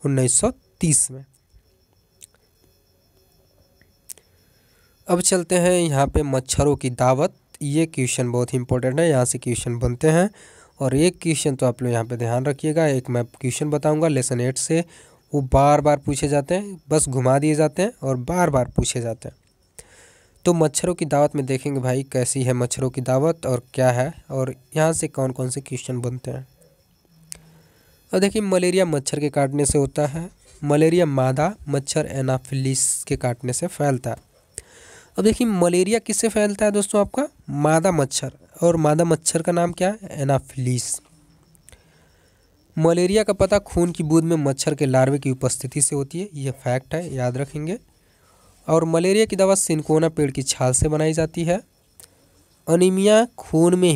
1930 में अब चलते हैं यहाँ पे मच्छरों की दावत ये क्वेश्चन बहुत इंपॉर्टेंट है यहाँ से क्वेश्चन बनते हैं और एक क्वेश्चन तो आप लोग यहाँ पे ध्यान रखिएगा एक मैं क्वेश्चन बताऊँगा लेसन एट से वो बार बार पूछे जाते हैं बस घुमा दिए जाते हैं और बार बार पूछे जाते हैं तो मच्छरों की दावत में देखेंगे भाई कैसी है मच्छरों की दावत और क्या है और यहाँ से कौन कौन से क्वेश्चन बनते हैं और देखिए मलेरिया मच्छर के काटने से होता है मलेरिया मादा मच्छर एनाफिलिस के काटने से फैलता है अब देखिए मलेरिया किससे फैलता है दोस्तों आपका मादा मच्छर और मादा मच्छर का नाम क्या है एनाफिलीस मलेरिया का पता खून की बूंद में मच्छर के लार्वे की उपस्थिति से होती है यह फैक्ट है याद रखेंगे और मलेरिया की दवा सिनकोना पेड़ की छाल से बनाई जाती है अनिमिया खून में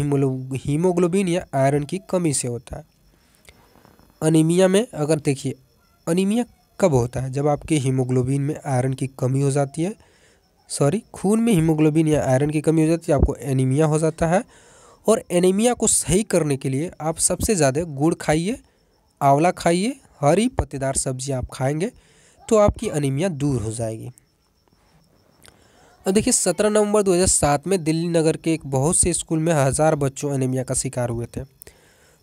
हीमोग्लोबिन या आयरन की कमी से होता है अनिमिया में अगर देखिए अनिमिया कब होता है जब आपके हीमोग्लोबिन में आयरन की कमी हो जाती है सॉरी खून में हीमोग्लोबिन या आयरन की कमी हो जाती है आपको एनीमिया हो जाता है और एनीमिया को सही करने के लिए आप सबसे ज़्यादा गुड़ खाइए आंवला खाइए हरी पत्तेदार सब्जी आप खाएंगे तो आपकी अनिमिया दूर हो जाएगी अब देखिए सत्रह नवंबर 2007 में दिल्ली नगर के एक बहुत से स्कूल में हज़ार बच्चों एनीमिया का शिकार हुए थे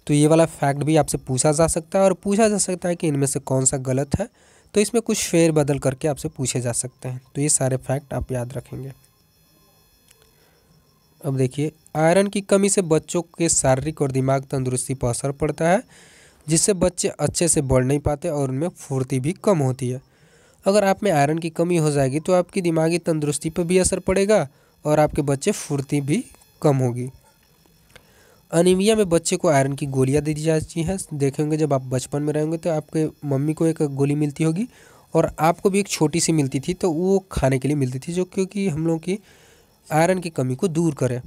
तो ये वाला फैक्ट भी आपसे पूछा जा सकता है और पूछा जा सकता है कि इनमें से कौन सा गलत है तो इसमें कुछ फेर बदल करके आपसे पूछे जा सकते हैं तो ये सारे फैक्ट आप याद रखेंगे अब देखिए आयरन की कमी से बच्चों के शारीरिक और दिमाग तंदुरुस्ती पर असर पड़ता है जिससे बच्चे अच्छे से बढ़ नहीं पाते और उनमें फुर्ती भी कम होती है अगर आप में आयरन की कमी हो जाएगी तो आपकी दिमागी तंदुरुस्ती पर भी असर पड़ेगा और आपके बच्चे फुर्ती भी कम होगी अनिमिया में बच्चे को आयरन की गोलियाँ दे दी जाती हैं देखेंगे होंगे जब आप बचपन में रहेंगे तो आपके मम्मी को एक गोली मिलती होगी और आपको भी एक छोटी सी मिलती थी तो वो खाने के लिए मिलती थी जो क्योंकि हम लोगों की आयरन की कमी को दूर करे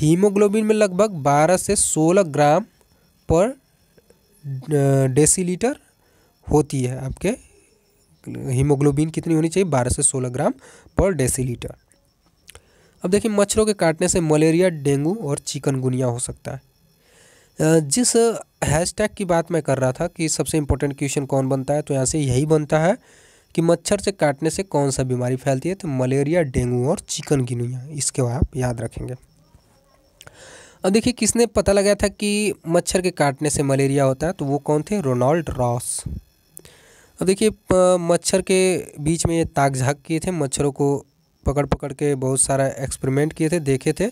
हीमोग्लोबिन में लगभग 12 से 16 ग्राम पर डेसीलीटर होती है आपके हीमोग्लोबिन कितनी होनी चाहिए 12 से 16 ग्राम पर डेसीलीटर अब देखिए मच्छरों के काटने से मलेरिया डेंगू और चिकनगुनिया हो सकता है जिस हैशटैग की बात मैं कर रहा था कि सबसे इम्पोर्टेंट क्वेश्चन कौन बनता है तो यहाँ से यही बनता है कि मच्छर से काटने से कौन सा बीमारी फैलती है तो मलेरिया डेंगू और चिकनगुनिया इसके आप याद रखेंगे अब देखिए किसने पता लगाया था कि मच्छर के काटने से मलेरिया होता है तो वो कौन थे रोनाल्ड रॉस अब देखिए मच्छर के बीच में ये ताक झाक किए थे मच्छरों को पकड़ पकड़ के बहुत सारा एक्सपेरिमेंट किए थे देखे थे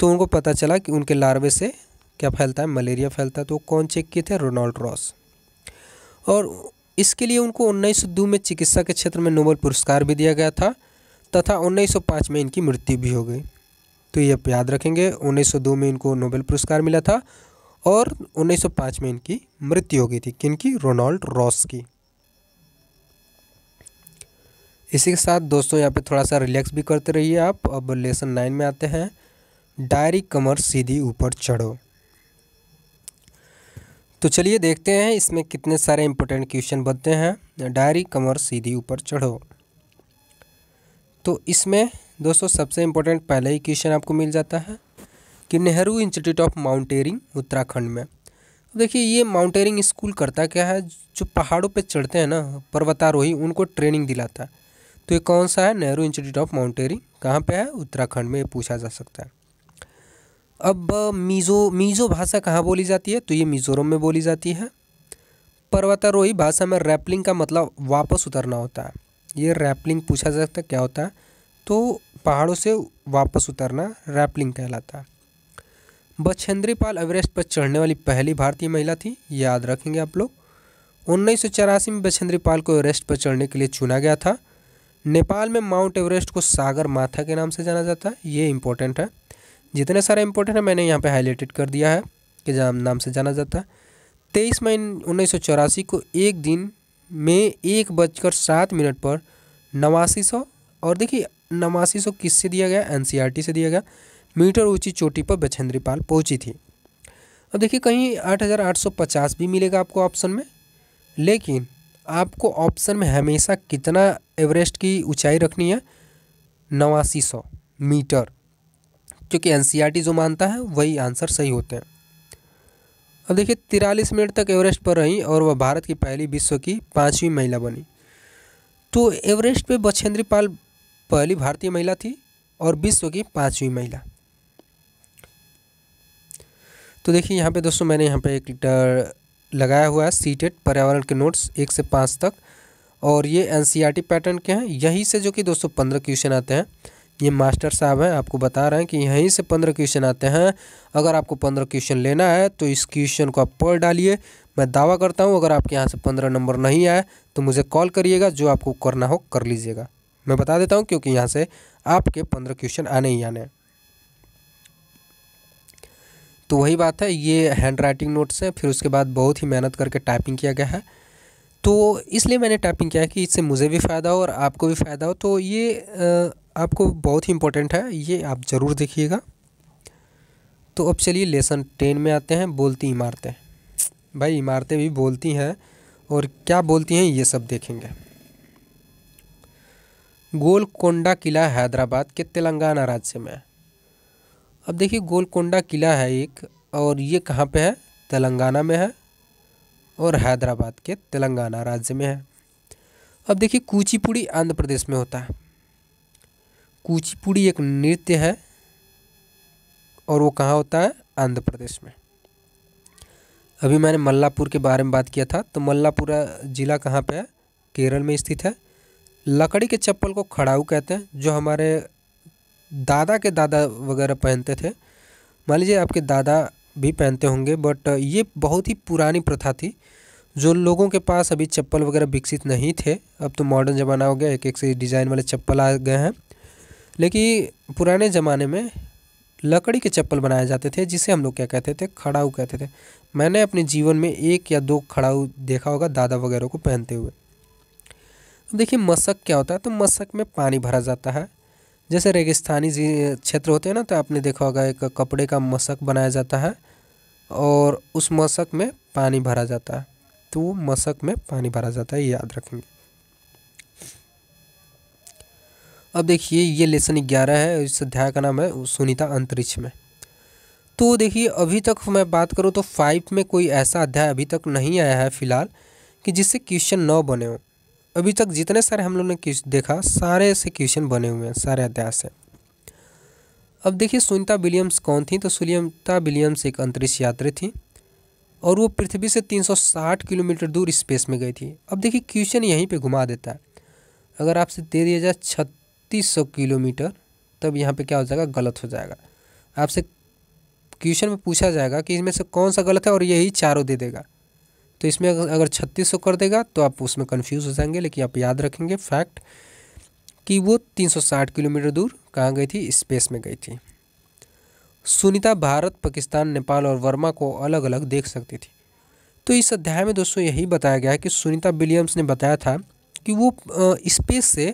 तो उनको पता चला कि उनके लार्वे से क्या फैलता है मलेरिया फैलता है तो कौन चेक किए थे रोनाल्ड रॉस और इसके लिए उनको उन्नीस में चिकित्सा के क्षेत्र में नोबल पुरस्कार भी दिया गया था तथा 1905 में इनकी मृत्यु भी हो गई तो ये आप याद रखेंगे 1902 में इनको नोबेल पुरस्कार मिला था और 1905 में इनकी मृत्यु हो गई थी किनकी रोनाल्ड रॉस की इसी के साथ दोस्तों यहाँ पे थोड़ा सा रिलैक्स भी करते रहिए आप अब लेसन नाइन में आते हैं डायरी कमर सीधी ऊपर चढ़ो तो चलिए देखते हैं इसमें कितने सारे इम्पोर्टेंट क्वेश्चन बनते हैं डायरी कमर सीधी ऊपर चढ़ो तो इसमें दोस्तों सबसे इम्पोर्टेंट पहला ही क्वेश्चन आपको मिल जाता है कि Nehru institute of mountaineering Uttarakhand में तो देखिए ये माउंटेरिंग स्कूल करता क्या है जो पहाड़ों पे चढ़ते हैं ना पर्वतारोही उनको ट्रेनिंग दिलाता है तो ये कौन सा है नेहरू इंस्टीट्यूट ऑफ माउंटेरिंग कहाँ पे है उत्तराखंड में पूछा जा सकता है अब मीज़ो मीज़ो भाषा कहाँ बोली जाती है तो ये मिज़ोरम में बोली जाती है पर्वतारोही भाषा में रैपलिंग का मतलब वापस उतरना होता है ये रैपलिंग पूछा जा सकता है क्या होता है तो पहाड़ों से वापस उतरना रैपलिंग कहलाता है बछेंद्री पाल एवरेस्ट पर चढ़ने वाली पहली भारतीय महिला थी याद रखेंगे आप लोग उन्नीस में बछेंद्री पाल को एवरेस्ट पर चढ़ने के लिए चुना गया था नेपाल में माउंट एवरेस्ट को सागर माथा के नाम से जाना जाता है ये इंपॉर्टेंट है जितने सारे इम्पोर्टेंट है मैंने यहाँ पे हाईलाइटेड कर दिया है कि जहाँ नाम से जाना जाता है तेईस मई उन्नीस को एक दिन में एक बजकर सात मिनट पर नवासी सौ और देखिए नवासी सौ किससे दिया गया एन e से दिया गया मीटर ऊँची चोटी पर बछेंद्रीपाल पहुंची थी अब देखिए कहीं 8850 भी मिलेगा आपको ऑप्शन में लेकिन आपको ऑप्शन में हमेशा कितना एवरेस्ट की ऊंचाई रखनी है नवासी सौ मीटर क्योंकि एन जो मानता है वही आंसर सही होते हैं अब देखिए तिरालीस मिनट तक एवरेस्ट पर रही और वह भारत की पहली विश्व की पाँचवीं महिला बनी तो एवरेस्ट पे बछेंद्री पाल पहली भारतीय महिला थी और विश्व की पाँचवीं महिला तो देखिए यहाँ पे दोस्तों मैंने यहाँ पे एक लगाया हुआ है सीटेड पर्यावरण के नोट्स एक से पाँच तक और ये एन पैटर्न e के हैं यहीं से जो कि दोस्तों पंद्रह क्वेश्चन आते हैं ये मास्टर साहब हैं आपको बता रहे हैं कि यहीं से पंद्रह क्वेश्चन आते हैं अगर आपको पंद्रह क्वेश्चन लेना है तो इस क्वेश्चन को आप पढ़ डालिए मैं दावा करता हूँ अगर आपके यहाँ से पंद्रह नंबर नहीं आए तो मुझे कॉल करिएगा जो आपको करना हो कर लीजिएगा मैं बता देता हूँ क्योंकि यहाँ से आपके पंद्रह क्वेश्चन आने ही आने हैं तो वही बात है ये हैंड राइटिंग नोट्स है फिर उसके बाद बहुत ही मेहनत करके टाइपिंग किया गया है तो इसलिए मैंने टाइपिंग किया है कि इससे मुझे भी फ़ायदा हो और आपको भी फ़ायदा हो तो ये आपको बहुत ही इम्पोर्टेंट है ये आप ज़रूर देखिएगा तो अब चलिए लेसन टेन में आते हैं बोलती इमारतें भाई इमारतें भी बोलती हैं और क्या बोलती हैं ये सब देखेंगे गोलकोंडा किला हैदराबाद के तेलंगाना राज्य में अब देखिए गोलकोंडा किला है एक और ये कहाँ पे है तेलंगाना में है और हैदराबाद के तेलंगाना राज्य में है अब देखिए कूचीपुड़ी आंध्र प्रदेश में होता है कूचीपुड़ी एक नृत्य है और वो कहाँ होता है आंध्र प्रदेश में अभी मैंने मल्लापुर के बारे में बात किया था तो मल्लापुरा ज़िला कहाँ पे है केरल में स्थित है लकड़ी के चप्पल को खड़ाऊ कहते हैं जो हमारे दादा के दादा वगैरह पहनते थे मान लीजिए आपके दादा भी पहनते होंगे बट ये बहुत ही पुरानी प्रथा थी जो लोगों के पास अभी चप्पल वगैरह विकसित नहीं थे अब तो मॉडर्न ज़माना हो गया एक एक से डिज़ाइन वाले चप्पल आ गए हैं लेकिन पुराने ज़माने में लकड़ी के चप्पल बनाए जाते थे जिसे हम लोग क्या कहते थे खड़ाऊ कहते थे मैंने अपने जीवन में एक या दो खड़ाऊ देखा होगा दादा वगैरह को पहनते हुए अब देखिए मशक क्या होता है तो मशक में पानी भरा जाता है जैसे रेगिस्तानी क्षेत्र होते हैं ना तो आपने देखा होगा एक कपड़े का मशक बनाया जाता है और उस मशक में पानी भरा जाता है तो वो मशक में पानी भरा जाता है याद रखेंगे अब देखिए ये लेसन ग्यारह है इस अध्याय का नाम है सुनीता अंतरिक्ष में तो देखिए अभी तक मैं बात करूँ तो फाइव में कोई ऐसा अध्याय अभी तक नहीं आया है फिलहाल कि जिससे क्वेश्चन न बने हों अभी तक जितने सारे हम लोग ने देखा सारे से क्वेश्चन बने हुए हैं सारे अध्याय से अब देखिए सुनीता विलियम्स कौन थी तो सुनीता विलियम्स एक अंतरिक्ष यात्री थी और वो पृथ्वी से 360 किलोमीटर दूर स्पेस में गई थी अब देखिए क्वेश्चन यहीं पे घुमा देता है अगर आपसे दे दिया जाए छत्तीस किलोमीटर तब यहाँ पे क्या हो जाएगा गलत हो जाएगा आपसे क्वेश्चन में पूछा जाएगा कि इसमें से कौन सा गलत है और यही चारों दे देगा तो इसमें अगर छत्तीस कर देगा तो आप उसमें कन्फ्यूज़ हो जाएंगे लेकिन आप याद रखेंगे फैक्ट कि वो 360 किलोमीटर दूर कहाँ गई थी स्पेस में गई थी सुनीता भारत पाकिस्तान नेपाल और वर्मा को अलग अलग देख सकती थी तो इस अध्याय में दोस्तों यही बताया गया है कि सुनीता विलियम्स ने बताया था कि वो स्पेस से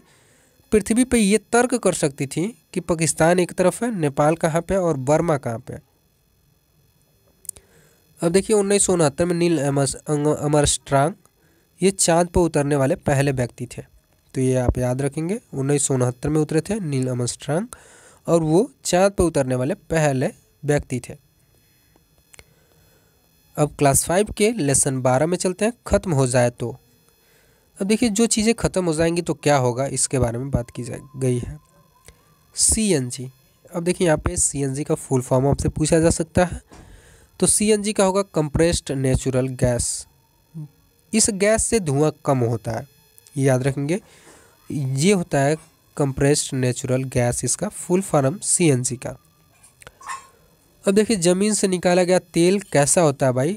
पृथ्वी पर ये तर्क कर सकती थी कि पाकिस्तान एक तरफ है नेपाल कहाँ पर और वर्मा कहाँ है अब देखिए उन्नीस सौ उनहत्तर में नील अमर स्ट्रांग ये चांद पर उतरने वाले पहले व्यक्ति थे तो ये आप याद रखेंगे उन्नीस सौ उनहत्तर में उतरे थे नील अमर स्ट्रांग और वो चांद पर उतरने वाले पहले व्यक्ति थे अब क्लास फाइव के लेसन बारह में चलते हैं ख़त्म हो जाए तो अब देखिए जो चीज़ें ख़त्म हो जाएंगी तो क्या होगा इसके बारे में बात की जा गई है सी एन जी अब देखिए यहाँ पे सी एन जी का फुल फॉर्म आपसे पूछा जा सकता है तो सी का होगा कंप्रेस्ड नेचुरल गैस इस गैस से धुआं कम होता है याद रखेंगे ये होता है कंप्रेस्ड नेचुरल गैस इसका फुल फॉर्म सी का अब देखिए ज़मीन से निकाला गया तेल कैसा होता है भाई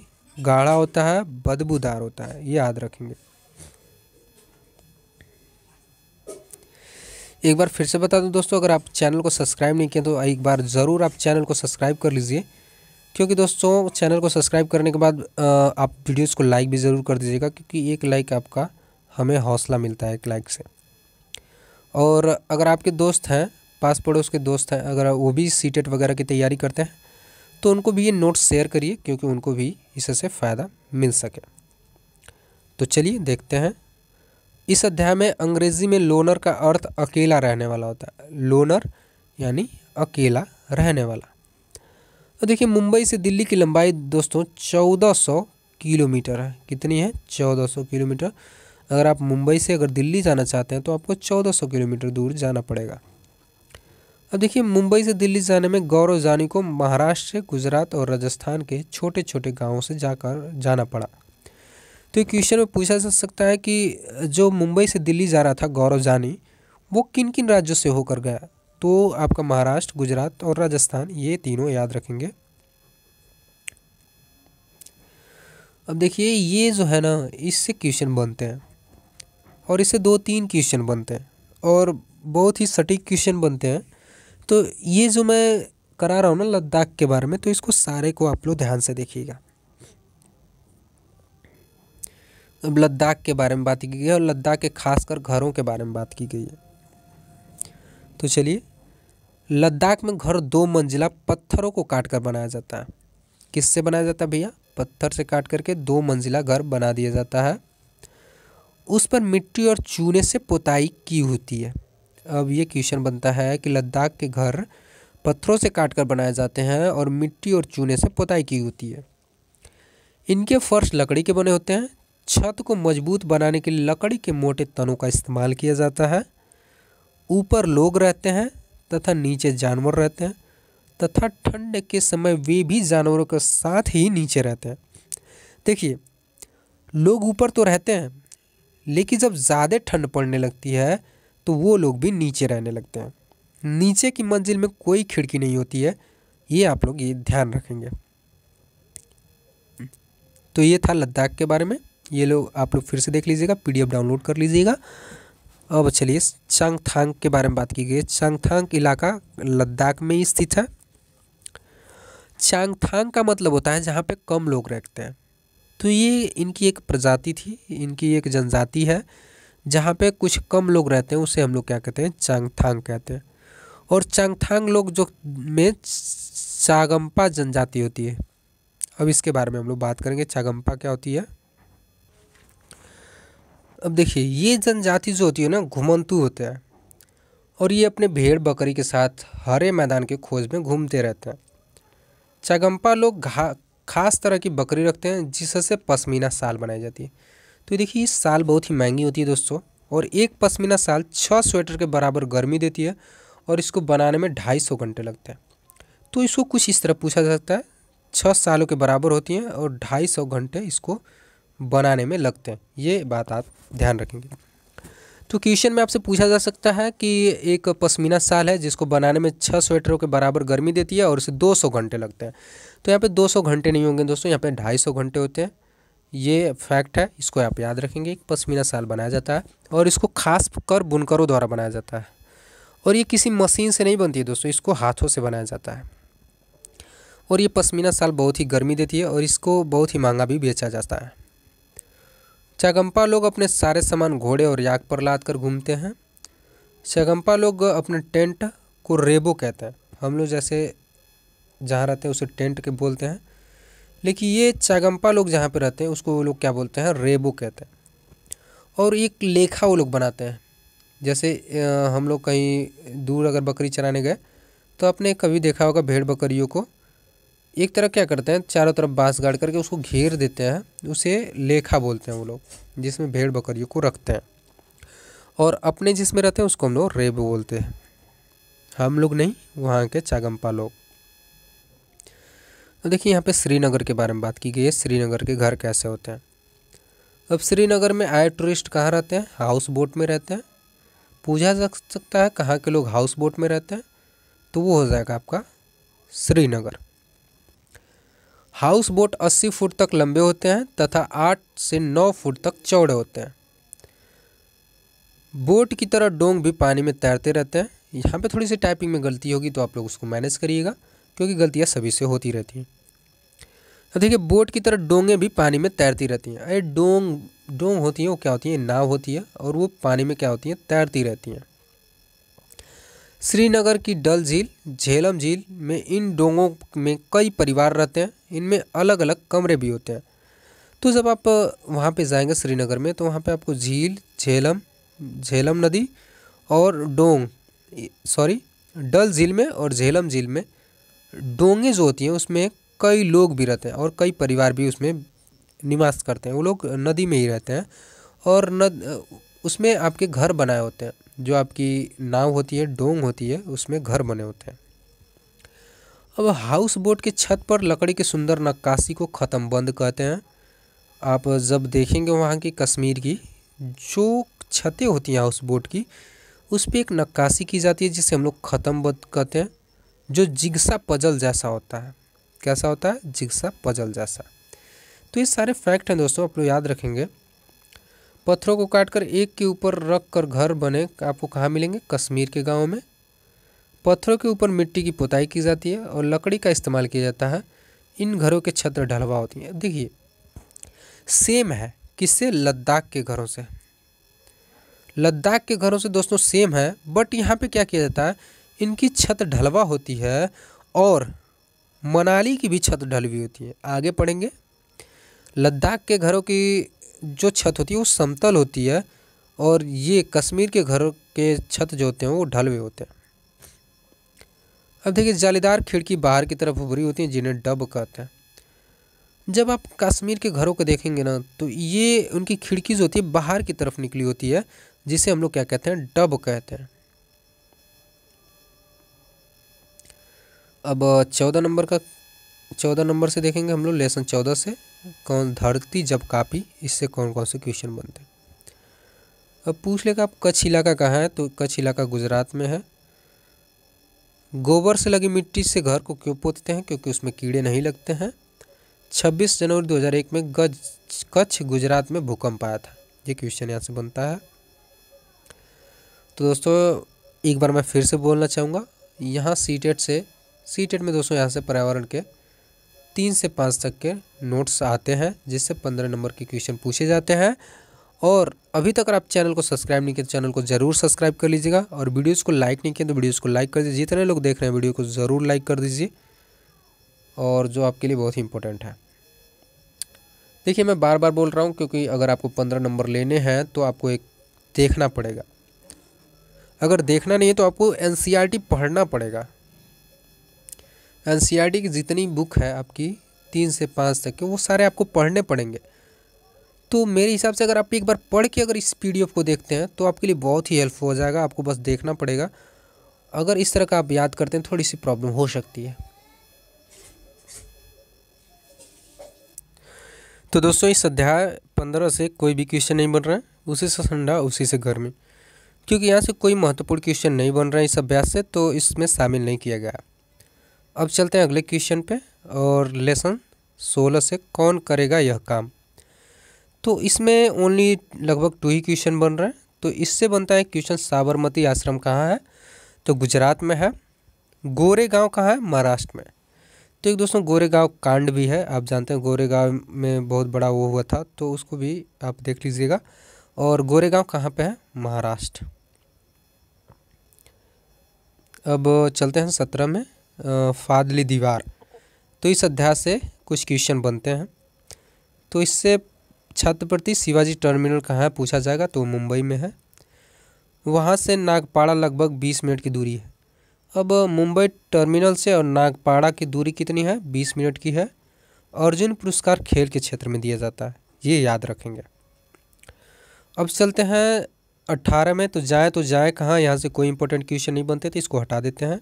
गाढ़ा होता है बदबूदार होता है याद रखेंगे एक बार फिर से बता दूं दोस्तों अगर आप चैनल को सब्सक्राइब नहीं किया तो एक बार ज़रूर आप चैनल को सब्सक्राइब कर लीजिए क्योंकि दोस्तों चैनल को सब्सक्राइब करने के बाद आप वीडियोज़ को लाइक भी ज़रूर कर दीजिएगा क्योंकि एक लाइक आपका हमें हौसला मिलता है एक लाइक से और अगर आपके दोस्त हैं पास पड़ोस के दोस्त हैं अगर वो भी सी e वगैरह की तैयारी करते हैं तो उनको भी ये नोट्स शेयर करिए क्योंकि उनको भी इससे फ़ायदा मिल सके तो चलिए देखते हैं इस अध्याय में अंग्रेजी में लोनर का अर्थ अकेला रहने वाला होता है लोनर यानी अकेला रहने वाला और तो देखिए मुंबई से दिल्ली की लंबाई दोस्तों 1400 किलोमीटर है कितनी है 1400 किलोमीटर अगर आप मुंबई से अगर दिल्ली जाना चाहते हैं तो आपको 1400 किलोमीटर दूर जाना पड़ेगा अब देखिए मुंबई से दिल्ली जाने में गौरव जानी को महाराष्ट्र गुजरात और राजस्थान के छोटे छोटे गाँवों से जाकर जाना पड़ा तो क्वेश्चन में पूछा जा सकता है कि जो मुंबई से दिल्ली जा रहा था गौरव जानी वो किन किन राज्यों से होकर गया तो आपका महाराष्ट्र गुजरात और राजस्थान ये तीनों याद रखेंगे अब देखिए ये जो है ना इससे क्वेश्चन बनते हैं और इससे दो तीन क्वेश्चन बनते हैं और बहुत ही सटीक क्वेश्चन बनते हैं तो ये जो मैं करा रहा हूँ ना लद्दाख के बारे में तो इसको सारे को आप लोग ध्यान से देखिएगा अब लद्दाख के बारे में बात की गई है और लद्दाख के खासकर घरों के बारे में बात की गई है तो चलिए लद्दाख में घर दो मंजिला पत्थरों को काट कर बनाया जाता है किससे बनाया जाता है भैया पत्थर से काट करके दो मंजिला घर बना दिया जाता है उस पर मिट्टी और चूने से पोताई की होती है अब ये क्वेश्चन बनता है कि लद्दाख के घर पत्थरों से काट कर बनाए जाते हैं और मिट्टी और चूने से पोताई की होती है इनके फर्श लकड़ी के बने होते हैं छत को मजबूत बनाने के लिए लकड़ी के मोटे तनों का इस्तेमाल किया जाता है ऊपर लोग रहते हैं तथा नीचे जानवर रहते हैं तथा ठंड के समय वे भी जानवरों के साथ ही नीचे रहते हैं देखिए लोग ऊपर तो रहते हैं लेकिन जब ज़्यादा ठंड पड़ने लगती है तो वो लोग भी नीचे रहने लगते हैं नीचे की मंजिल में कोई खिड़की नहीं होती है ये आप लोग ये ध्यान रखेंगे तो ये था लद्दाख के बारे में ये लोग आप लोग फिर से देख लीजिएगा पीडीएफ डाउनलोड कर लीजिएगा अब चलिए चांगथांग के बारे में बात की गई चांगथांग इलाका लद्दाख में स्थित है चांगथांग का मतलब होता है जहाँ पे कम लोग रहते हैं तो ये इनकी एक प्रजाति थी इनकी एक जनजाति है जहाँ पे कुछ कम लोग रहते हैं उसे हम लोग क्या कहते हैं चांगथांग कहते हैं और चांगथांग लोग जो में चागम्पा जनजाति होती है अब इसके बारे में हम लोग बात करेंगे चागम्पा क्या होती है अब देखिए ये जनजाति जो होती है ना घुमंतु होते हैं और ये अपने भेड़ बकरी के साथ हरे मैदान के खोज में घूमते रहते हैं चगम्पा लोग घा खास तरह की बकरी रखते हैं जिससे पश्मीना साल बनाई जाती है तो देखिए ये साल बहुत ही महंगी होती है दोस्तों और एक पश्मीना साल छः स्वेटर के बराबर गर्मी देती है और इसको बनाने में ढाई सौ घंटे लगते हैं तो इसको कुछ इस तरह पूछा जा सकता है छः सालों के बराबर होती हैं और ढाई सौ घंटे इसको बनाने में लगते हैं ये बात आप ध्यान रखेंगे तो क्वेश्चन में आपसे पूछा जा सकता है कि एक पश्मीना साल है जिसको बनाने में छः स्वेटरों के बराबर गर्मी देती है और उसे 200 घंटे लगते हैं तो यहाँ पे 200 घंटे नहीं होंगे दोस्तों यहाँ पे 250 घंटे होते हैं ये फैक्ट है इसको आप याद रखेंगे एक पश्मीना साल बनाया जाता है और इसको खास कर बुनकरों द्वारा बनाया जाता है और ये किसी मशीन से नहीं बनती है दोस्तों इसको हाथों से बनाया जाता है और ये पश्मीना साल बहुत ही गर्मी देती है और इसको बहुत ही महंगा भी बेचा जाता है चगम्पा लोग अपने सारे सामान घोड़े और याक पर लाद कर घूमते हैं चगम्पा लोग अपने टेंट को रेबो कहते हैं हम लोग जैसे जहाँ रहते हैं उसे टेंट के बोलते हैं लेकिन ये चैगम्पा लोग जहाँ पर रहते हैं उसको वो लोग क्या बोलते हैं रेबो कहते हैं और एक लेखा वो लोग बनाते हैं जैसे हम लोग कहीं दूर अगर बकरी चराने गए तो आपने कभी देखा होगा भेड़ बकरियों को एक तरफ क्या करते हैं चारों तरफ बांस गाड़ करके उसको घेर देते हैं उसे लेखा बोलते हैं वो लोग जिसमें भेड़ बकरियों को रखते हैं और अपने जिसमें रहते हैं उसको हम लोग रेब बोलते हैं हम लोग नहीं वहाँ के चागम्पा लोग तो देखिए यहाँ पे श्रीनगर के बारे में बात की गई है श्रीनगर के घर कैसे होते हैं अब श्रीनगर में आए टूरिस्ट कहाँ रहते हैं हाउस बोट में रहते हैं पूछा जा सकता है कहाँ के लोग हाउस बोट में रहते हैं तो वो हो जाएगा आपका श्रीनगर हाउस बोट अस्सी फुट तक लंबे होते हैं तथा आठ से नौ फुट तक चौड़े होते हैं बोट की तरह डोंग भी पानी में तैरते रहते हैं यहाँ पे थोड़ी सी टाइपिंग में गलती होगी तो आप लोग उसको मैनेज करिएगा क्योंकि गलतियाँ सभी से होती रहती हैं तो देखिए बोट की तरह डोंगें भी पानी में तैरती रहती हैं अरे डोंग डोंग होती हैं वो क्या होती हैं नाव होती है और वो पानी में क्या होती हैं तैरती रहती हैं श्रीनगर की डल झील झेलम झील में इन डोंगों में कई परिवार रहते हैं इनमें अलग अलग कमरे भी होते हैं तो जब आप वहाँ पे जाएंगे श्रीनगर में तो वहाँ पे आपको झील झेलम झेलम नदी और डोंग सॉरी डल झील में और झेलम झील में डोंगे जो होती हैं उसमें कई लोग भी रहते हैं और कई परिवार भी उसमें निवास करते हैं वो लोग नदी में ही रहते हैं और नद उसमें आपके घर बनाए होते हैं जो आपकी नाव होती है डोंग होती है उसमें घर बने होते हैं अब हाउस बोट के छत पर लकड़ी की सुंदर नक्काशी को ख़त्म बंद कहते हैं आप जब देखेंगे वहाँ की कश्मीर की जो छतें होती हैं हाउस बोट की उस पर एक नक्काशी की जाती है जिसे हम लोग ख़त्म बंद कहते हैं जो जिग्सा पजल जैसा होता है कैसा होता है जिग्सा पजल जैसा तो ये सारे फैक्ट हैं दोस्तों आप लोग याद रखेंगे पत्थरों को काटकर एक के ऊपर रख कर घर बने आपको कहाँ मिलेंगे कश्मीर के गाँव में पत्थरों के ऊपर मिट्टी की पुताई की जाती है और लकड़ी का इस्तेमाल किया जाता है इन घरों के छत्र ढलवा होती हैं देखिए सेम है किससे लद्दाख के घरों से लद्दाख के घरों से दोस्तों सेम है बट यहाँ पे क्या किया जाता है इनकी छत ढलवा होती है और मनाली की भी छत ढलवी होती है आगे पढ़ेंगे लद्दाख के घरों की जो छत होती है वो समतल होती है और ये कश्मीर के घरों के छत जो होते हैं वो ढलवे होते हैं अब देखिए जालीदार खिड़की बाहर की तरफ उभरी होती है जिन्हें डब कहते हैं जब आप कश्मीर के घरों को देखेंगे ना तो ये उनकी खिड़की जो होती है बाहर की तरफ निकली होती है जिसे हम लोग क्या कहते हैं डब कहते हैं अब चौदह नंबर का चौदह नंबर से देखेंगे हम लोग लेसन चौदह से कौन धरती जब कापी इससे कौन कौन से क्वेश्चन बनते हैं अब पूछ लेगा आप कच्छ इलाका कहाँ है तो कच्छ इलाका गुजरात में है गोबर से लगी मिट्टी से घर को क्यों पोतते हैं क्योंकि उसमें कीड़े नहीं लगते हैं 26 जनवरी 2001 में गज कच्छ गुजरात में भूकंप आया था ये क्वेश्चन यहाँ से बनता है तो दोस्तों एक बार मैं फिर से बोलना चाहूँगा यहाँ सी e से सी e में दोस्तों यहाँ से पर्यावरण के तीन से पाँच तक के नोट्स आते हैं जिससे पंद्रह नंबर के क्वेश्चन पूछे जाते हैं और अभी तक आप चैनल को सब्सक्राइब नहीं किया तो चैनल को जरूर सब्सक्राइब कर लीजिएगा और वीडियोज़ को लाइक नहीं किया तो वीडियोज़ को लाइक कर दीजिए जितने लोग देख रहे हैं वीडियो को ज़रूर लाइक कर दीजिए और जो आपके लिए बहुत ही इंपॉर्टेंट है देखिए मैं बार बार बोल रहा हूँ क्योंकि अगर आपको पंद्रह नंबर लेने हैं तो आपको एक देखना पड़ेगा अगर देखना नहीं है तो आपको एन e पढ़ना पड़ेगा एन e की जितनी बुक है आपकी तीन से पाँच तक के वो सारे आपको पढ़ने पड़ेंगे तो मेरे हिसाब से अगर आप एक बार पढ़ के अगर इस पी को देखते हैं तो आपके लिए बहुत ही हेल्पफुल हो जाएगा आपको बस देखना पड़ेगा अगर इस तरह का आप याद करते हैं थोड़ी सी प्रॉब्लम हो सकती है तो दोस्तों इस अध्याय पंद्रह से कोई भी क्वेश्चन नहीं बन रहा है उसी से ठंडा उसी से गर्मी क्योंकि यहाँ से कोई महत्वपूर्ण क्वेश्चन नहीं बन रहा है इस अभ्यास से तो इसमें शामिल नहीं किया गया अब चलते हैं अगले क्वेश्चन पे और लेसन सोलह से कौन करेगा यह काम तो इसमें ओनली लगभग टू ही क्वेश्चन बन रहे हैं तो इससे बनता है क्वेश्चन साबरमती आश्रम कहाँ है तो गुजरात में है गोरे कहाँ है महाराष्ट्र में तो एक दोस्तों गोरेगांव कांड भी है आप जानते हैं गोरेगांव में बहुत बड़ा वो हुआ था तो उसको भी आप देख लीजिएगा और गोरेगांव कहाँ पे है महाराष्ट्र अब चलते हैं सत्रह में फादली दीवार तो इस अध्याय से कुछ क्वेश्चन बनते हैं तो इससे छत्रपति शिवाजी टर्मिनल कहाँ है पूछा जाएगा तो मुंबई में है वहाँ से नागपाड़ा लगभग बीस मिनट की दूरी है अब मुंबई टर्मिनल से और नागपाड़ा की दूरी कितनी है बीस मिनट की है अर्जुन पुरस्कार खेल के क्षेत्र में दिया जाता है ये याद रखेंगे अब चलते हैं अट्ठारह में तो जाए तो जाए कहाँ यहाँ से कोई इंपॉर्टेंट क्वेश्चन नहीं बनते तो इसको हटा देते हैं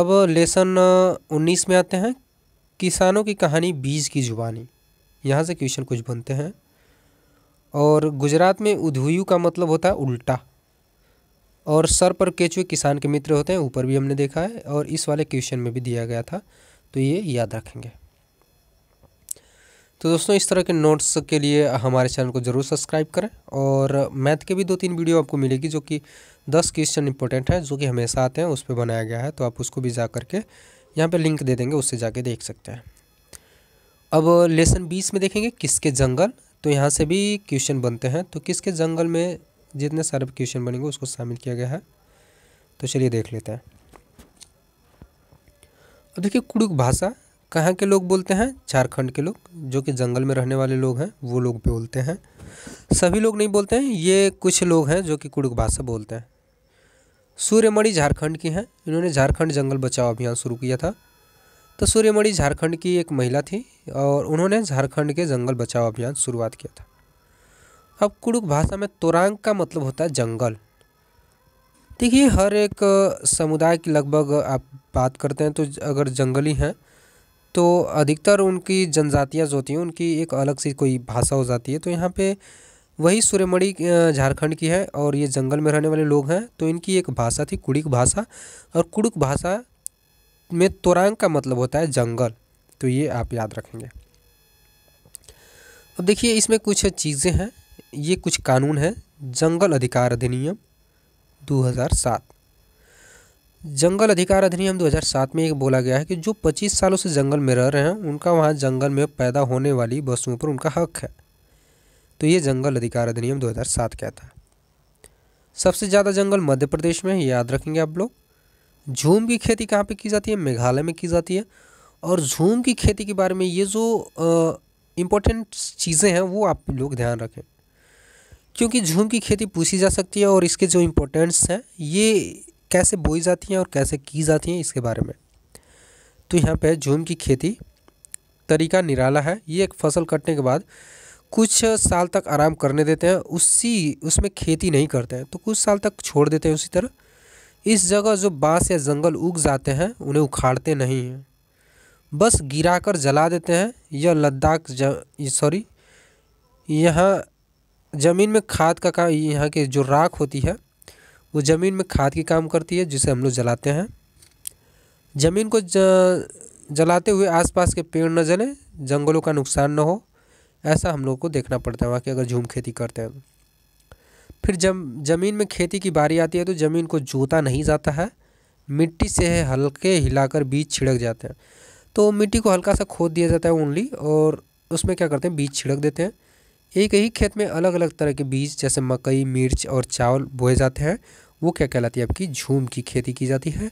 अब लेसन उन्नीस में आते हैं किसानों की कहानी बीज की जुबानी यहाँ से क्वेश्चन कुछ बनते हैं और गुजरात में उधुयू का मतलब होता है उल्टा और सर पर केचुए किसान के मित्र होते हैं ऊपर भी हमने देखा है और इस वाले क्वेश्चन में भी दिया गया था तो ये याद रखेंगे तो दोस्तों इस तरह के नोट्स के लिए हमारे चैनल को ज़रूर सब्सक्राइब करें और मैथ के भी दो तीन वीडियो आपको मिलेगी जो कि दस क्वेश्चन इंपॉर्टेंट हैं जो कि हमेशा आते हैं उस पर बनाया गया है तो आप उसको भी जा करके यहाँ पर लिंक दे देंगे उससे जाके देख सकते हैं अब लेसन बीस में देखेंगे किसके जंगल तो यहाँ से भी क्वेश्चन बनते हैं तो किसके जंगल में जितने सारे क्वेश्चन बनेंगे उसको शामिल किया गया है तो चलिए देख लेते हैं अब देखिए कुड़ुक भाषा कहाँ के लोग बोलते हैं झारखंड के लोग जो कि जंगल में रहने वाले लोग हैं वो लोग बोलते हैं सभी लोग नहीं बोलते हैं ये कुछ लोग हैं जो कि कुड़ुक भाषा बोलते हैं सूर्यमणि झारखंड की हैं इन्होंने झारखंड जंगल बचाओ अभियान शुरू किया था तो सूर्यमणि झारखंड की एक महिला थी और उन्होंने झारखंड के जंगल बचाओ अभियान शुरुआत किया था अब कुड़ुक भाषा में तोरांग का मतलब होता है जंगल देखिए हर एक समुदाय की लगभग आप बात करते हैं तो अगर जंगली हैं तो अधिकतर उनकी जनजातियाँ जो होती हैं उनकी एक अलग सी कोई भाषा हो जाती है तो यहाँ पे वही सूर्यमणि झारखंड की है और ये जंगल में रहने वाले लोग हैं तो इनकी एक भाषा थी कुड़िक भाषा और कुड़ुक भाषा में तोरांग का मतलब होता है जंगल तो ये आप याद रखेंगे अब देखिए इसमें कुछ चीज़ें हैं ये कुछ कानून हैं जंगल अधिकार अधिनियम 2007 जंगल अधिकार अधिनियम 2007 में एक बोला गया है कि जो 25 सालों से जंगल में रह रहे हैं उनका वहाँ जंगल में पैदा होने वाली वस्तुओं पर उनका हक है तो ये जंगल अधिकार अधिनियम 2007 कहता है सबसे ज़्यादा जंगल मध्य प्रदेश में याद रखेंगे आप लोग झूम की खेती कहाँ पे की जाती है मेघालय में की जाती है और झूम की खेती के बारे में ये जो इम्पोर्टेंट चीज़ें हैं वो आप लोग ध्यान रखें क्योंकि झूम की खेती पूछी जा सकती है और इसके जो इम्पोर्टेंट्स हैं ये कैसे बोई जाती हैं और कैसे की जाती हैं इसके बारे में तो यहाँ पे झूम की खेती तरीका निराला है ये एक फसल कटने के बाद कुछ साल तक आराम करने देते हैं उसी उसमें खेती नहीं करते हैं तो कुछ साल तक छोड़ देते हैं उसी तरह इस जगह जो बाँस या जंगल उग जाते हैं उन्हें उखाड़ते नहीं हैं बस गिराकर जला देते हैं यह लद्दाख सॉरी यहाँ ज़मीन में खाद का काम यहाँ के जो राख होती है वो ज़मीन में खाद की काम करती है जिसे हम लोग जलाते हैं ज़मीन को ज, जलाते हुए आसपास के पेड़ न जलें जंगलों का नुकसान न हो ऐसा हम लोग को देखना पड़ता है वहाँ की अगर झूम खेती करते हैं तो। फिर जब ज़मीन में खेती की बारी आती है तो ज़मीन को जोता नहीं जाता है मिट्टी से है हल्के हिलाकर बीज छिड़क जाते हैं तो मिट्टी को हल्का सा खोद दिया जाता है ओनली और उसमें क्या करते हैं बीज छिड़क देते हैं एक ही खेत में अलग अलग तरह के बीज जैसे मकई मिर्च और चावल बोए जाते हैं वो क्या कहलाती है आपकी झूम की खेती की जाती है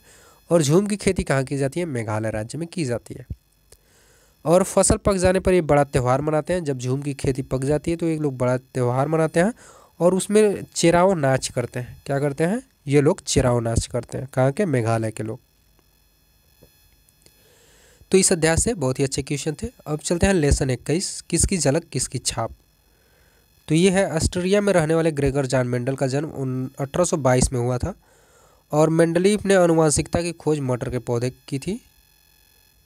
और झूम की खेती कहाँ की जाती है मेघालय राज्य में की जाती है और फसल पक जाने पर ये बड़ा त्यौहार मनाते हैं जब झूम की खेती पक जाती है तो एक लोग बड़ा त्यौहार मनाते हैं और उसमें चिराव नाच करते हैं क्या करते हैं ये लोग चिराव नाच करते हैं कहाँ के मेघालय के लोग तो इस अध्याय से बहुत ही अच्छे क्वेश्चन थे अब चलते हैं लेसन इक्कीस किसकी झलक किसकी छाप तो ये है ऑस्ट्रेलिया में रहने वाले ग्रेगर जॉन मेंडल का जन्म उन अठारह में हुआ था और मेंडलीप ने अनुवांशिकता की खोज मटर के पौधे की थी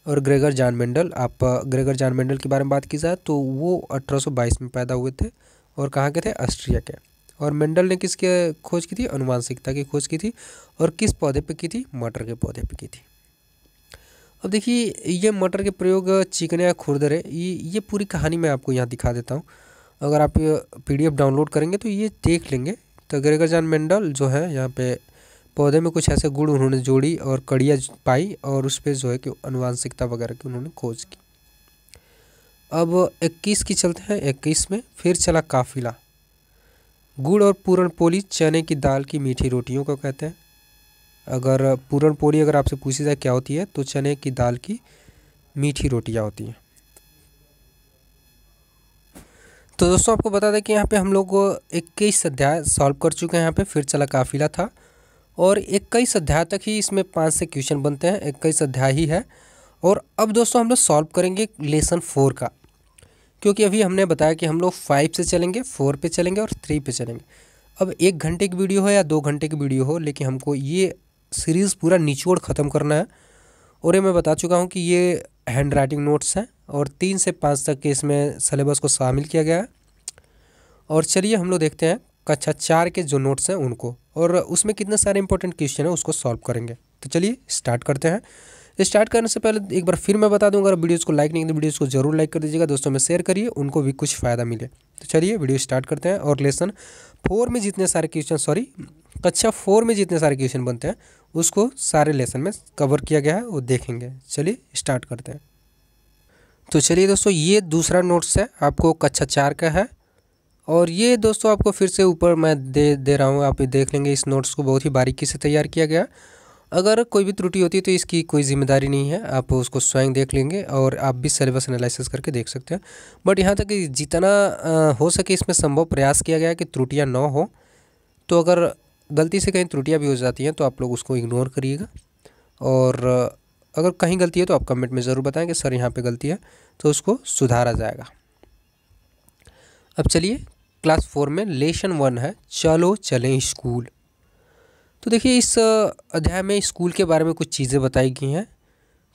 और ग्रेगर जॉन मेंडल आप ग्रेगर जॉन मेंडल के बारे में बात की जाए तो वो अठारह में पैदा हुए थे और कहाँ के थे ऑस्ट्रिया के और मेंडल ने किसके खोज की थी अनुवांशिकता की खोज की थी और किस पौधे पर की थी मटर के पौधे पर की थी अब देखिए ये मटर के प्रयोग चिकने या खुरदरे ये ये पूरी कहानी मैं आपको यहाँ दिखा देता हूँ अगर आप पीडीएफ डाउनलोड करेंगे तो ये देख लेंगे तो ग्रेगर जान मेंडल जो है यहाँ पे पौधे में कुछ ऐसे गुड़ उन्होंने जोड़ी और कड़िया पाई और उस पर जो है कि अनुवांशिकता वगैरह की उन्होंने खोज की अब 21 की चलते हैं 21 में फिर चला काफिला गुड़ और पूरन पोली चने की दाल की मीठी रोटियों को कहते हैं अगर पूरन पोली अगर आपसे पूछी जाए क्या होती है तो चने की दाल की मीठी रोटियाँ होती हैं तो दोस्तों आपको बता दें कि यहाँ पे हम लोग इक्कीस अध्याय सॉल्व कर चुके हैं यहाँ पे फिर चला काफिला था और इक्कीस अध्याय तक ही इसमें पाँच से क्वेश्चन बनते हैं इक्कीस अध्याय ही है और अब दोस्तों हम लोग सॉल्व करेंगे लेसन फोर का क्योंकि अभी हमने बताया कि हम लोग फाइव से चलेंगे फोर पे चलेंगे और थ्री पे चलेंगे अब एक घंटे की वीडियो हो या दो घंटे की वीडियो हो लेकिन हमको ये सीरीज़ पूरा निचोड़ ख़त्म करना है और ये मैं बता चुका हूँ कि ये हैंड राइटिंग नोट्स हैं और तीन से पाँच तक के इसमें सलेबस को शामिल किया गया है और चलिए हम लोग देखते हैं कक्षा चार के जो नोट्स हैं उनको और उसमें कितने सारे इंपॉर्टेंट क्वेश्चन हैं उसको सॉल्व करेंगे तो चलिए स्टार्ट करते हैं स्टार्ट तो करने से पहले एक बार फिर मैं बता दूंगा अगर वीडियोज़ को लाइक नहीं तो वीडियोज़ को जरूर लाइक कर दीजिएगा दोस्तों में शेयर करिए उनको भी कुछ फ़ायदा मिले तो चलिए वीडियो स्टार्ट करते हैं और लेसन फोर में जितने सारे क्वेश्चन सॉरी कक्षा फोर में जितने सारे क्वेश्चन बनते हैं उसको सारे लेसन में कवर किया गया है वो देखेंगे चलिए स्टार्ट करते हैं तो चलिए दोस्तों ये दूसरा नोट्स है आपको कक्षा चार का है और ये दोस्तों आपको फिर से ऊपर मैं दे दे रहा हूँ आप देख लेंगे इस नोट्स को बहुत ही बारीकी से तैयार किया गया अगर कोई भी त्रुटि होती है तो इसकी कोई जिम्मेदारी नहीं है आप उसको स्वयं देख लेंगे और आप भी सिलेबस एनालिसिस करके देख सकते हैं बट यहाँ तक जितना हो सके इसमें संभव प्रयास किया गया कि त्रुटियाँ ना हो तो अगर गलती से कहीं त्रुटियाँ भी हो जाती हैं तो आप लोग उसको इग्नोर करिएगा और अगर कहीं गलती है तो आप कमेंट में ज़रूर बताएं कि सर यहाँ पे गलती है तो उसको सुधारा जाएगा अब चलिए क्लास फोर में लेशन वन है चलो चलें स्कूल तो देखिए इस अध्याय में स्कूल के बारे में कुछ चीज़ें बताई गई हैं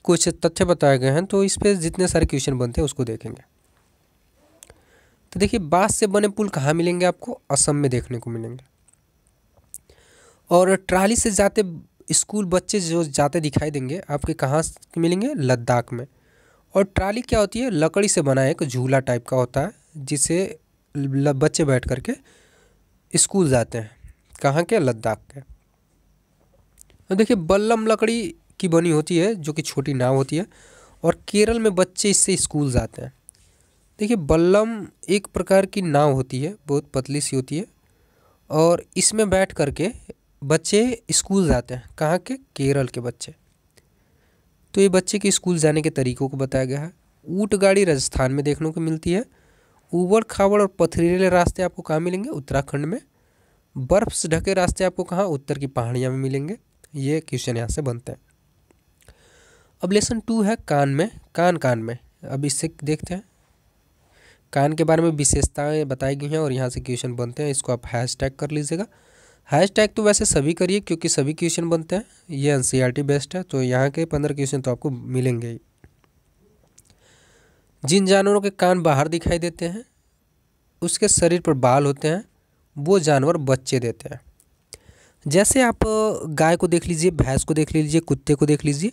कुछ तथ्य बताए गए हैं तो इस पर जितने सारे क्वेश्चन बनते हैं उसको देखेंगे तो देखिए बांस से बने पुल कहाँ मिलेंगे आपको असम में देखने को मिलेंगे और ट्राली से जाते स्कूल बच्चे जो जाते दिखाई देंगे आपके कहाँ मिलेंगे लद्दाख में और ट्राली क्या होती है लकड़ी से बना एक झूला टाइप का होता है जिसे बच्चे बैठ करके स्कूल जाते हैं कहाँ के लद्दाख के देखिए बल्लम लकड़ी की बनी होती है जो कि छोटी नाव होती है और केरल में बच्चे इससे स्कूल जाते हैं देखिए बल्लम एक प्रकार की नाव होती है बहुत पतली सी होती है और इसमें बैठ करके बच्चे स्कूल जाते हैं कहाँ के केरल के बच्चे तो ये बच्चे के स्कूल जाने के तरीकों को बताया गया है ऊँट गाड़ी राजस्थान में देखने को मिलती है उबड़ खाबड़ और पथरीले रास्ते आपको कहाँ मिलेंगे उत्तराखंड में बर्फ़ से ढके रास्ते आपको कहाँ उत्तर की पहाड़ियाँ में मिलेंगे ये क्वेश्चन यहाँ से बनते हैं अब लेसन टू है कान में कान कान में अब इससे देखते हैं कान के बारे में विशेषताएं बताई गई हैं और यहाँ से क्वेश्चन बनते हैं इसको आप हैश टैग कर लीजिएगा हैश टैग तो वैसे सभी करिए क्योंकि सभी क्वेश्चन बनते हैं ये एन बेस्ट है तो यहाँ के पंद्रह क्वेश्चन तो आपको मिलेंगे ही जिन जानवरों के कान बाहर दिखाई देते हैं उसके शरीर पर बाल होते हैं वो जानवर बच्चे देते हैं जैसे आप गाय को देख लीजिए भैंस को देख लीजिए कुत्ते को देख लीजिए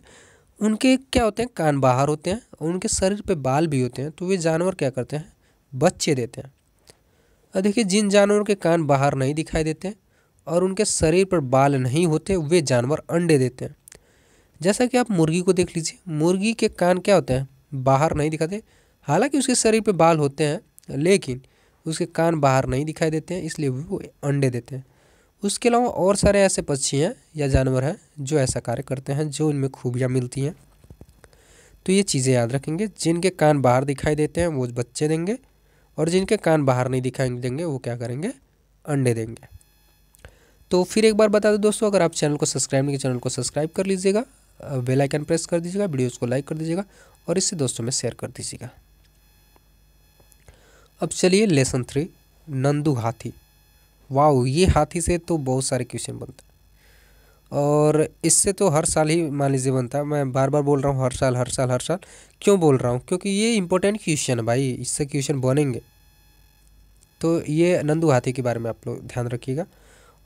उनके क्या होते हैं कान बाहर होते हैं और उनके शरीर पे बाल भी होते हैं तो वे जानवर क्या करते हैं बच्चे देते हैं और देखिए जिन जानवरों के कान बाहर नहीं दिखाई देते और उनके शरीर पर बाल नहीं होते वे जानवर अंडे देते हैं जैसा कि आप मुर्गी को देख लीजिए मुर्गी के कान क्या होते हैं बाहर नहीं दिखाते हालांकि उसके शरीर पर बाल होते हैं लेकिन उसके कान बाहर नहीं दिखाई देते हैं इसलिए वो अंडे देते हैं उसके अलावा और सारे ऐसे पक्षी हैं या जानवर हैं जो ऐसा कार्य करते हैं जो इनमें खूबियाँ मिलती हैं तो ये चीज़ें याद रखेंगे जिनके कान बाहर दिखाई देते हैं वो बच्चे देंगे और जिनके कान बाहर नहीं दिखाई देंगे वो क्या करेंगे अंडे देंगे तो फिर एक बार बता दो दोस्तों अगर आप चैनल को सब्सक्राइब नहीं चैनल को सब्सक्राइब कर लीजिएगा बेल आइकन प्रेस कर दीजिएगा वीडियोस को लाइक कर दीजिएगा और इससे दोस्तों में शेयर कर दीजिएगा अब चलिए लेसन थ्री नंदू हाथी वाह ये हाथी से तो बहुत सारे क्वेश्चन बनते हैं और इससे तो हर साल ही मान लीजिए बनता है मैं बार बार बोल रहा हूँ हर साल हर साल हर साल क्यों बोल रहा हूँ क्योंकि ये इंपॉर्टेंट क्वेश्चन है भाई इससे क्वेश्चन बनेंगे तो ये नंदू हाथी के बारे में आप लोग ध्यान रखिएगा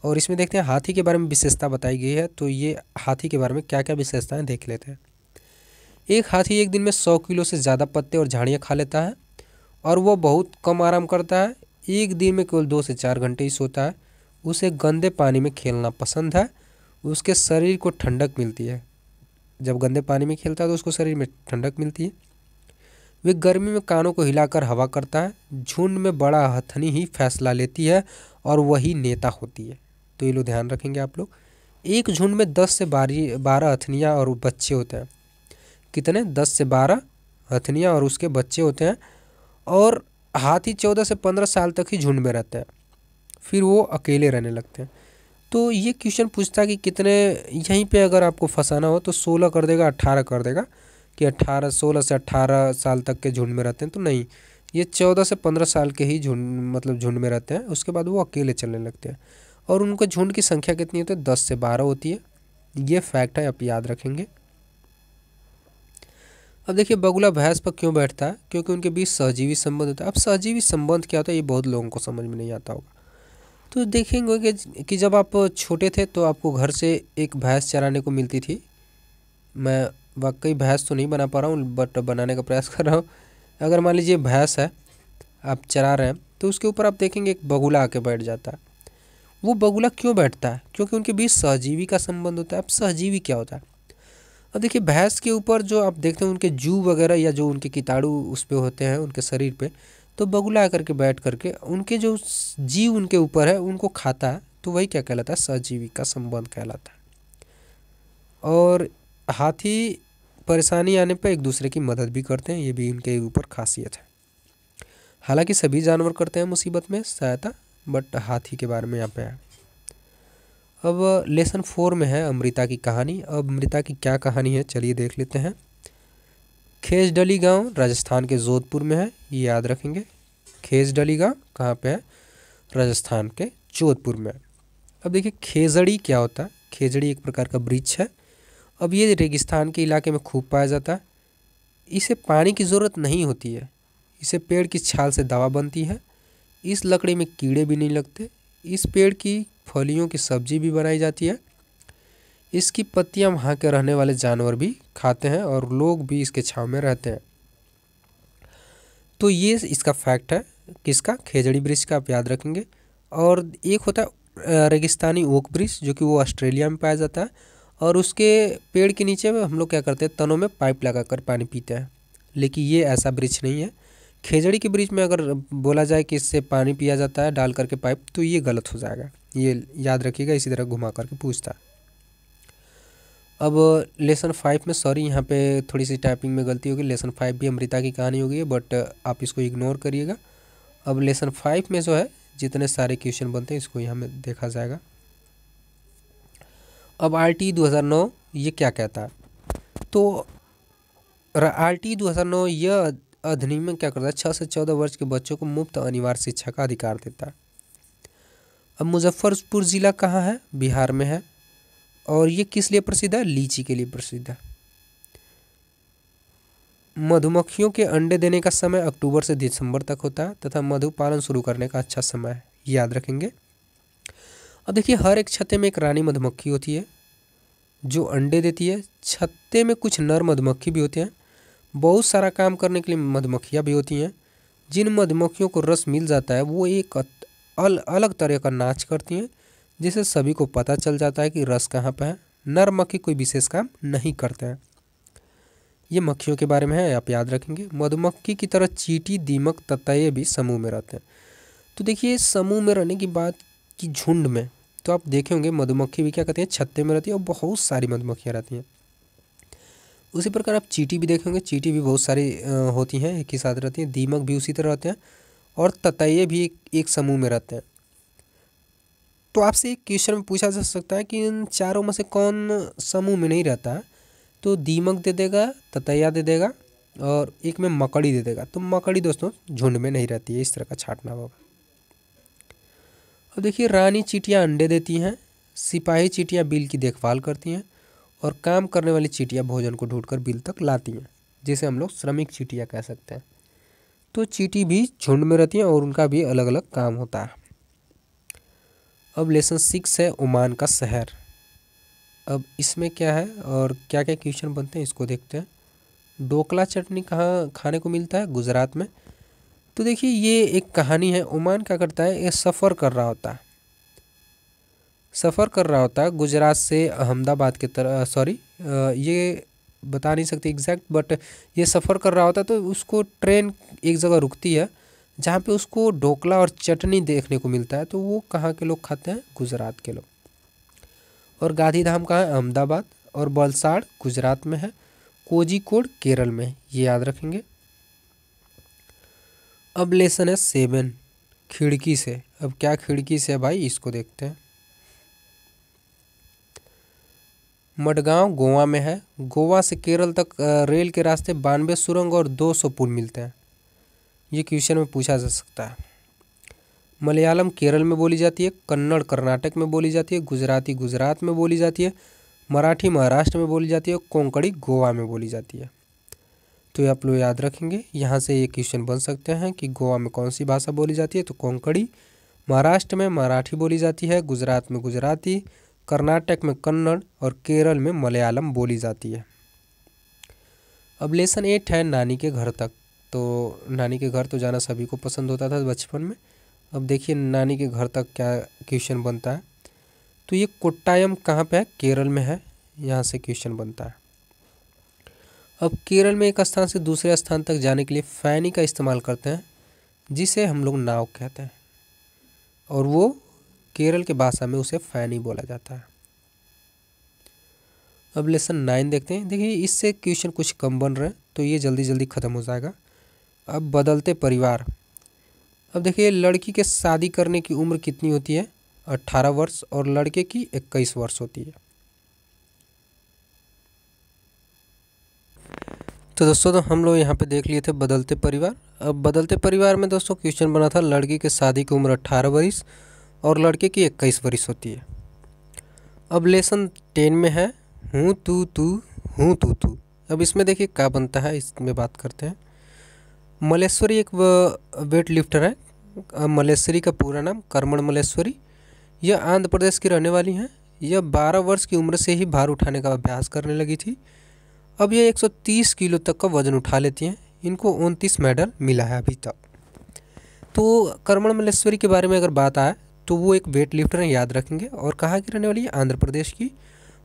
और इसमें देखते हैं हाथी के बारे में विशेषता बताई गई है तो ये हाथी के बारे में क्या क्या विशेषताएँ देख लेते हैं एक हाथी एक दिन में सौ किलो से ज़्यादा पत्ते और झाड़ियाँ खा लेता है और वो बहुत कम आराम करता है एक दिन में केवल दो से चार घंटे ही सोता है उसे गंदे पानी में खेलना पसंद है उसके शरीर को ठंडक मिलती है जब गंदे पानी में खेलता है तो उसको शरीर में ठंडक मिलती है वे गर्मी में कानों को हिलाकर हवा करता है झुंड में बड़ा हथनी ही फैसला लेती है और वही नेता होती है तो ये लोग ध्यान रखेंगे आप लोग एक झुंड में दस से बारह बारह हथनियाँ और बच्चे होते हैं कितने दस से बारह हथनियाँ और उसके बच्चे होते हैं और हाथी चौदह से पंद्रह साल तक ही झुंड में रहते हैं फिर वो अकेले रहने लगते हैं तो ये क्वेश्चन पूछता है कि कितने यहीं पे अगर आपको फंसाना हो तो सोलह कर देगा अट्ठारह कर देगा कि अट्ठारह सोलह से अट्ठारह साल तक के झुंड में रहते हैं तो नहीं ये चौदह से पंद्रह साल के ही झुंड मतलब झुंड में रहते हैं उसके बाद वो अकेले चलने लगते हैं और उनके झुंड की संख्या कितनी होती है दस से बारह होती है ये फैक्ट है आप याद रखेंगे अब देखिए बगुला भैंस पर क्यों बैठता है क्योंकि उनके बीच सहजीवी संबंध होता है अब सहजीवी संबंध क्या होता है ये बहुत लोगों को समझ में नहीं आता होगा तो देखेंगे कि, कि जब आप छोटे थे तो आपको घर से एक भैंस चराने को मिलती थी मैं वाकई भैंस तो नहीं बना पा रहा हूँ बट बनाने का प्रयास कर रहा हूँ अगर मान लीजिए भैंस है आप चरा रहे हैं तो उसके ऊपर आप देखेंगे एक बगुला आके बैठ जाता है वो बगुला क्यों बैठता है क्योंकि उनके बीच सहजीवी का संबंध होता है अब सहजीवी क्या होता है और देखिए भैंस के ऊपर जो आप देखते हैं उनके जू वगैरह या जो उनके कीटाणु उस पर होते हैं उनके शरीर पे तो बगुला करके बैठ करके उनके जो जीव उनके ऊपर है उनको खाता है तो वही क्या कहलाता है का संबंध कहलाता है और हाथी परेशानी आने पर एक दूसरे की मदद भी करते हैं ये भी उनके ऊपर खासियत है हालांकि सभी जानवर करते हैं मुसीबत में सहायता बट हाथी के बारे में यहाँ पे है अब लेसन फोर में है अमृता की कहानी अब अमृता की क्या कहानी है चलिए देख लेते हैं खेजडली गांव राजस्थान के जोधपुर में है ये याद रखेंगे खेजडली गांव कहाँ पे है राजस्थान के जोधपुर में अब देखिए खेजड़ी क्या होता है खेजड़ी एक प्रकार का वृक्ष है अब ये रेगिस्तान के इलाके में खूब पाया जाता है इसे पानी की ज़रूरत नहीं होती है इसे पेड़ की छाल से दवा बनती है इस लकड़ी में कीड़े भी नहीं लगते इस पेड़ की फलियों की सब्जी भी बनाई जाती है इसकी पत्तियां वहाँ के रहने वाले जानवर भी खाते हैं और लोग भी इसके छाँव में रहते हैं तो ये इसका फैक्ट है किसका खेजड़ी ब्रिज का आप याद रखेंगे और एक होता है रेगिस्तानी ओक ब्रिज जो कि वो ऑस्ट्रेलिया में पाया जाता है और उसके पेड़ के नीचे हम लोग क्या करते हैं तनों में पाइप कर पानी पीते हैं लेकिन ये ऐसा ब्रिज नहीं है खेजड़ी के ब्रिज में अगर बोला जाए कि इससे पानी पिया जाता है डाल करके पाइप तो ये गलत हो जाएगा ये याद रखिएगा इसी तरह घुमा करके पूछता अब लेसन फाइव में सॉरी यहाँ पे थोड़ी सी टाइपिंग में गलती होगी लेसन फाइव भी अमृता की कहानी होगी बट आप इसको इग्नोर करिएगा अब लेसन फाइव में जो है जितने सारे क्वेश्चन बनते हैं इसको यहाँ में देखा जाएगा अब आर टी दो हज़ार नौ ये क्या कहता है तो आर टी दो हज़ार नौ यह अधिनियम क्या करता है छः से चौदह वर्ष के बच्चों को मुफ्त अनिवार्य शिक्षा का अधिकार देता है अब मुजफ्फरपुर ज़िला कहाँ है बिहार में है और ये किस लिए प्रसिद्ध है लीची के लिए प्रसिद्ध है मधुमक्खियों के अंडे देने का समय अक्टूबर से दिसंबर तक होता है तथा मधुपालन शुरू करने का अच्छा समय है याद रखेंगे अब देखिए हर एक छत्ते में एक रानी मधुमक्खी होती है जो अंडे देती है छत्ते में कुछ नर मधुमक्खी भी होते हैं बहुत सारा काम करने के लिए मधुमक्खियाँ भी होती हैं जिन मधुमक्खियों को रस मिल जाता है वो एक अल, अलग तरह का नाच करती हैं जिससे सभी को पता चल जाता है कि रस कहाँ पर है नर मक्खी कोई विशेष काम नहीं करते हैं ये मक्खियों के बारे में है आप याद रखेंगे मधुमक्खी की तरह चीटी दीमक ततये भी समूह में रहते हैं तो देखिए समूह में रहने की बात की झुंड में तो आप देखे होंगे मधुमक्खी भी क्या कहते हैं छत्ते में रहती है और बहुत सारी मधुमक्खियाँ रहती हैं उसी प्रकार आप चीटी भी देखेंगे चीटी भी बहुत सारी होती हैं एक ही साथ रहती हैं दीमक भी उसी तरह रहते हैं और ततये भी एक एक समूह में रहते हैं तो आपसे एक क्वेश्चन में पूछा जा सकता है कि इन चारों में से कौन समूह में नहीं रहता तो दीमक दे देगा ततैया दे देगा और एक में मकड़ी दे देगा तो मकड़ी दोस्तों झुंड में नहीं रहती है इस तरह का छाटना होगा अब देखिए रानी चीटियाँ अंडे देती हैं सिपाही चीटियाँ बिल की देखभाल करती हैं और काम करने वाली चीटियाँ भोजन को ढूंढकर बिल तक लाती हैं जिसे हम लोग श्रमिक चीटियाँ कह सकते हैं तो चीटी भी झुंड में रहती हैं और उनका भी अलग अलग काम होता है अब लेसन सिक्स है ओमान का शहर अब इसमें क्या है और क्या क्या क्वेश्चन बनते हैं इसको देखते हैं डोकला चटनी कहाँ खाने को मिलता है गुजरात में तो देखिए ये एक कहानी है ओमान क्या करता है ये सफ़र कर रहा होता है सफ़र कर रहा होता है गुजरात से अहमदाबाद के तरह सॉरी ये बता नहीं सकते एग्जैक्ट बट ये सफ़र कर रहा होता तो उसको ट्रेन एक जगह रुकती है जहाँ पे उसको ढोकला और चटनी देखने को मिलता है तो वो कहाँ के लोग खाते हैं गुजरात के लोग और गांधीधाम कहाँ है अहमदाबाद और बलसाड़ गुजरात में है कोजिकोड केरल में ये याद रखेंगे अब लेसन है सेवन खिड़की से अब क्या खिड़की से है भाई इसको देखते हैं मडगांव गोवा में है गोवा से केरल तक रेल के रास्ते बानवे सुरंग और दो सौ पुल मिलते हैं ये क्वेश्चन में पूछा जा सकता है मलयालम केरल में बोली जाती है कन्नड़ कर्नाटक में बोली जाती है गुजराती गुजरात में बोली जाती है मराठी महाराष्ट्र में बोली जाती है कोंकड़ी गोवा में बोली जाती है तो ये आप लोग याद रखेंगे यहाँ से ये क्वेश्चन बन सकते हैं कि गोवा में कौन सी भाषा बोली जाती है तो कोंकड़ी महाराष्ट्र में मराठी बोली जाती है गुजरात में गुजराती कर्नाटक में कन्नड़ और केरल में मलयालम बोली जाती है अब लेसन एट है नानी के घर तक तो नानी के घर तो जाना सभी को पसंद होता था बचपन में अब देखिए नानी के घर तक क्या क्वेश्चन बनता है तो ये कोट्टायम कहाँ पे है केरल में है यहाँ से क्वेश्चन बनता है अब केरल में एक स्थान से दूसरे स्थान तक जाने के लिए फैनी का इस्तेमाल करते हैं जिसे हम लोग नाव कहते हैं और वो केरल के भाषा में उसे फैनी बोला जाता है अब लेसन नाइन देखते हैं देखिए इससे क्वेश्चन कुछ कम बन रहे हैं तो ये जल्दी जल्दी ख़त्म हो जाएगा अब बदलते परिवार अब देखिए लड़की के शादी करने की उम्र कितनी होती है अट्ठारह वर्ष और लड़के की इक्कीस वर्ष होती है तो दोस्तों तो हम लोग यहाँ पे देख लिए थे बदलते परिवार अब बदलते परिवार में दोस्तों क्वेश्चन बना था लड़की के शादी की उम्र अट्ठारह वर्ष और लड़के की इक्कीस वर्ष होती है अब लेसन टेन में है हूँ तू तू हूँ तू तू अब इसमें देखिए क्या बनता है इसमें बात करते हैं मलेश्वरी एक वेट लिफ्टर है मलेश्वरी का पूरा नाम कर्मण मलेश्वरी यह आंध्र प्रदेश की रहने वाली हैं यह 12 वर्ष की उम्र से ही भार उठाने का अभ्यास करने लगी थी अब यह 130 किलो तक का वजन उठा लेती हैं इनको उनतीस मेडल मिला है अभी तक तो कर्मण मलेश्वरी के बारे में अगर बात आए तो वो एक वेट लिफ्टर हैं याद रखेंगे और कहाँ की रहने वाली है आंध्र प्रदेश की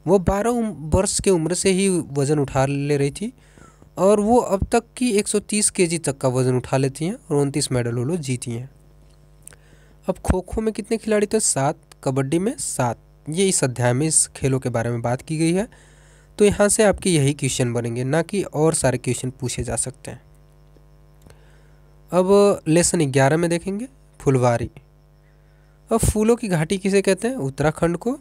वो बारह वर्ष के उम्र से ही वज़न उठा ले रही थी और वो अब तक की 130 केजी तक का वज़न उठा लेती हैं और उनतीस मेडल वो लोग जीती हैं अब खो खो में कितने खिलाड़ी थे सात कबड्डी में सात ये इस अध्याय में इस खेलों के बारे में बात की गई है तो यहाँ से आपके यही क्वेश्चन बनेंगे ना कि और सारे क्वेश्चन पूछे जा सकते हैं अब लेसन ग्यारह में देखेंगे फुलवारी अब फूलों की घाटी किसे कहते हैं उत्तराखंड को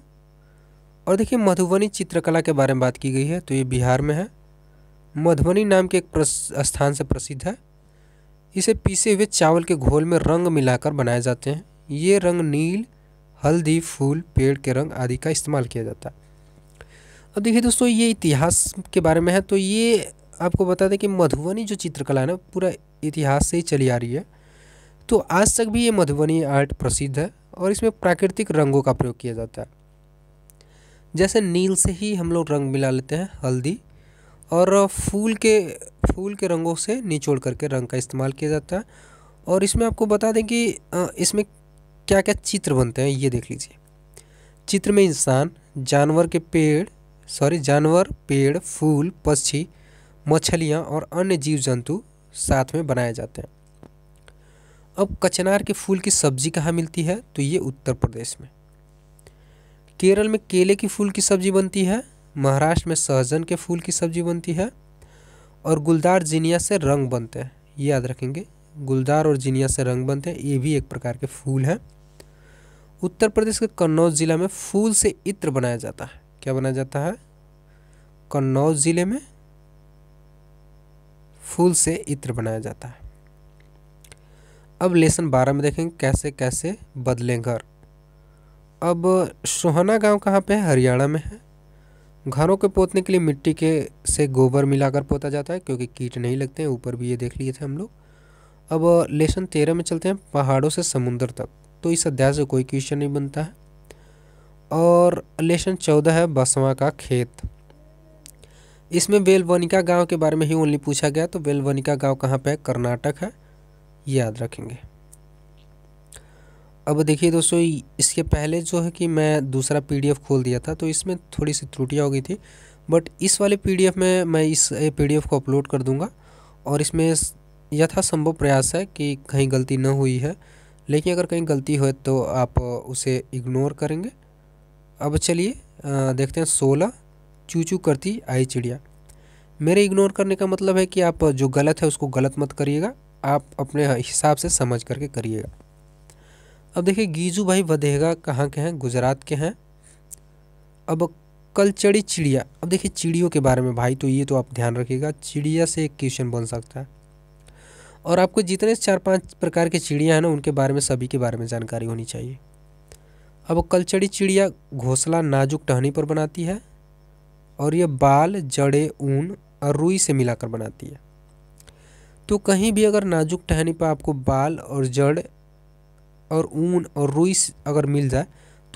और देखिए मधुबनी चित्रकला के बारे में बात की गई है तो ये बिहार में है मधुबनी नाम के एक स्थान से प्रसिद्ध है इसे पीसे हुए चावल के घोल में रंग मिलाकर बनाए जाते हैं ये रंग नील हल्दी फूल पेड़ के रंग आदि का इस्तेमाल किया जाता है अब देखिए दोस्तों ये इतिहास के बारे में है तो ये आपको बता दें कि मधुबनी जो चित्रकला है ना पूरा इतिहास से ही चली आ रही है तो आज तक भी ये मधुबनी आर्ट प्रसिद्ध है और इसमें प्राकृतिक रंगों का प्रयोग किया जाता है जैसे नील से ही हम लोग रंग मिला लेते हैं हल्दी और फूल के फूल के रंगों से निचोड़ करके रंग का इस्तेमाल किया जाता है और इसमें आपको बता दें कि इसमें क्या क्या चित्र बनते हैं ये देख लीजिए चित्र में इंसान जानवर के पेड़ सॉरी जानवर पेड़ फूल पक्षी मछलियाँ और अन्य जीव जंतु साथ में बनाए जाते हैं अब कचनार के फूल की सब्जी कहाँ मिलती है तो ये उत्तर प्रदेश में केरल में केले की फूल की सब्जी बनती है महाराष्ट्र में सहजन के फूल की सब्जी बनती है और गुलदार जिनिया से रंग बनते हैं ये याद रखेंगे गुलदार और जिनिया से रंग बनते हैं ये भी एक प्रकार के फूल हैं उत्तर प्रदेश के कन्नौज ज़िला में फूल से इत्र बनाया जाता है क्या बनाया जाता है कन्नौज ज़िले में फूल से इत्र बनाया जाता है अब लेसन बारह में देखेंगे कैसे कैसे बदलें घर अब सोहना गांव कहाँ पे है हरियाणा में है घरों के पोतने के लिए मिट्टी के से गोबर मिलाकर पोता जाता है क्योंकि कीट नहीं लगते हैं ऊपर भी ये देख लिए थे हम लोग अब लेसन तेरह में चलते हैं पहाड़ों से समुंदर तक तो इस अध्याय से कोई क्वेश्चन नहीं बनता है और लेसन चौदह है बसवा का खेत इसमें बेलवनिका गांव के बारे में ही ओनली पूछा गया तो बेलवनिका गांव कहाँ पे है कर्नाटक है याद रखेंगे अब देखिए दोस्तों इसके पहले जो है कि मैं दूसरा पीडीएफ खोल दिया था तो इसमें थोड़ी सी त्रुटियाँ हो गई थी बट इस वाले पीडीएफ में मैं इस पीडीएफ को अपलोड कर दूंगा और इसमें यथासंभव प्रयास है कि कहीं गलती न हुई है लेकिन अगर कहीं गलती हो तो आप उसे इग्नोर करेंगे अब चलिए देखते हैं सोलह चूचू करती आई चिड़िया मेरे इग्नोर करने का मतलब है कि आप जो गलत है उसको गलत मत करिएगा आप अपने हिसाब से समझ करके करिएगा अब देखिए गीजू भाई वधेगा कहाँ के हैं गुजरात के हैं अब कलचड़ी चिड़िया अब देखिए चिड़ियों के बारे में भाई तो ये तो आप ध्यान रखिएगा चिड़िया से एक क्वेश्चन बन सकता है और आपको जितने चार पांच प्रकार के चिड़िया हैं ना उनके बारे में सभी के बारे में जानकारी होनी चाहिए अब कलचड़ी चिड़िया घोंसला नाजुक टहनी पर बनाती है और यह बाल जड़े ऊन और रुई से मिलाकर बनाती है तो कहीं भी अगर नाजुक टहनी पर आपको बाल और जड़ और ऊन और रुई अगर मिल जाए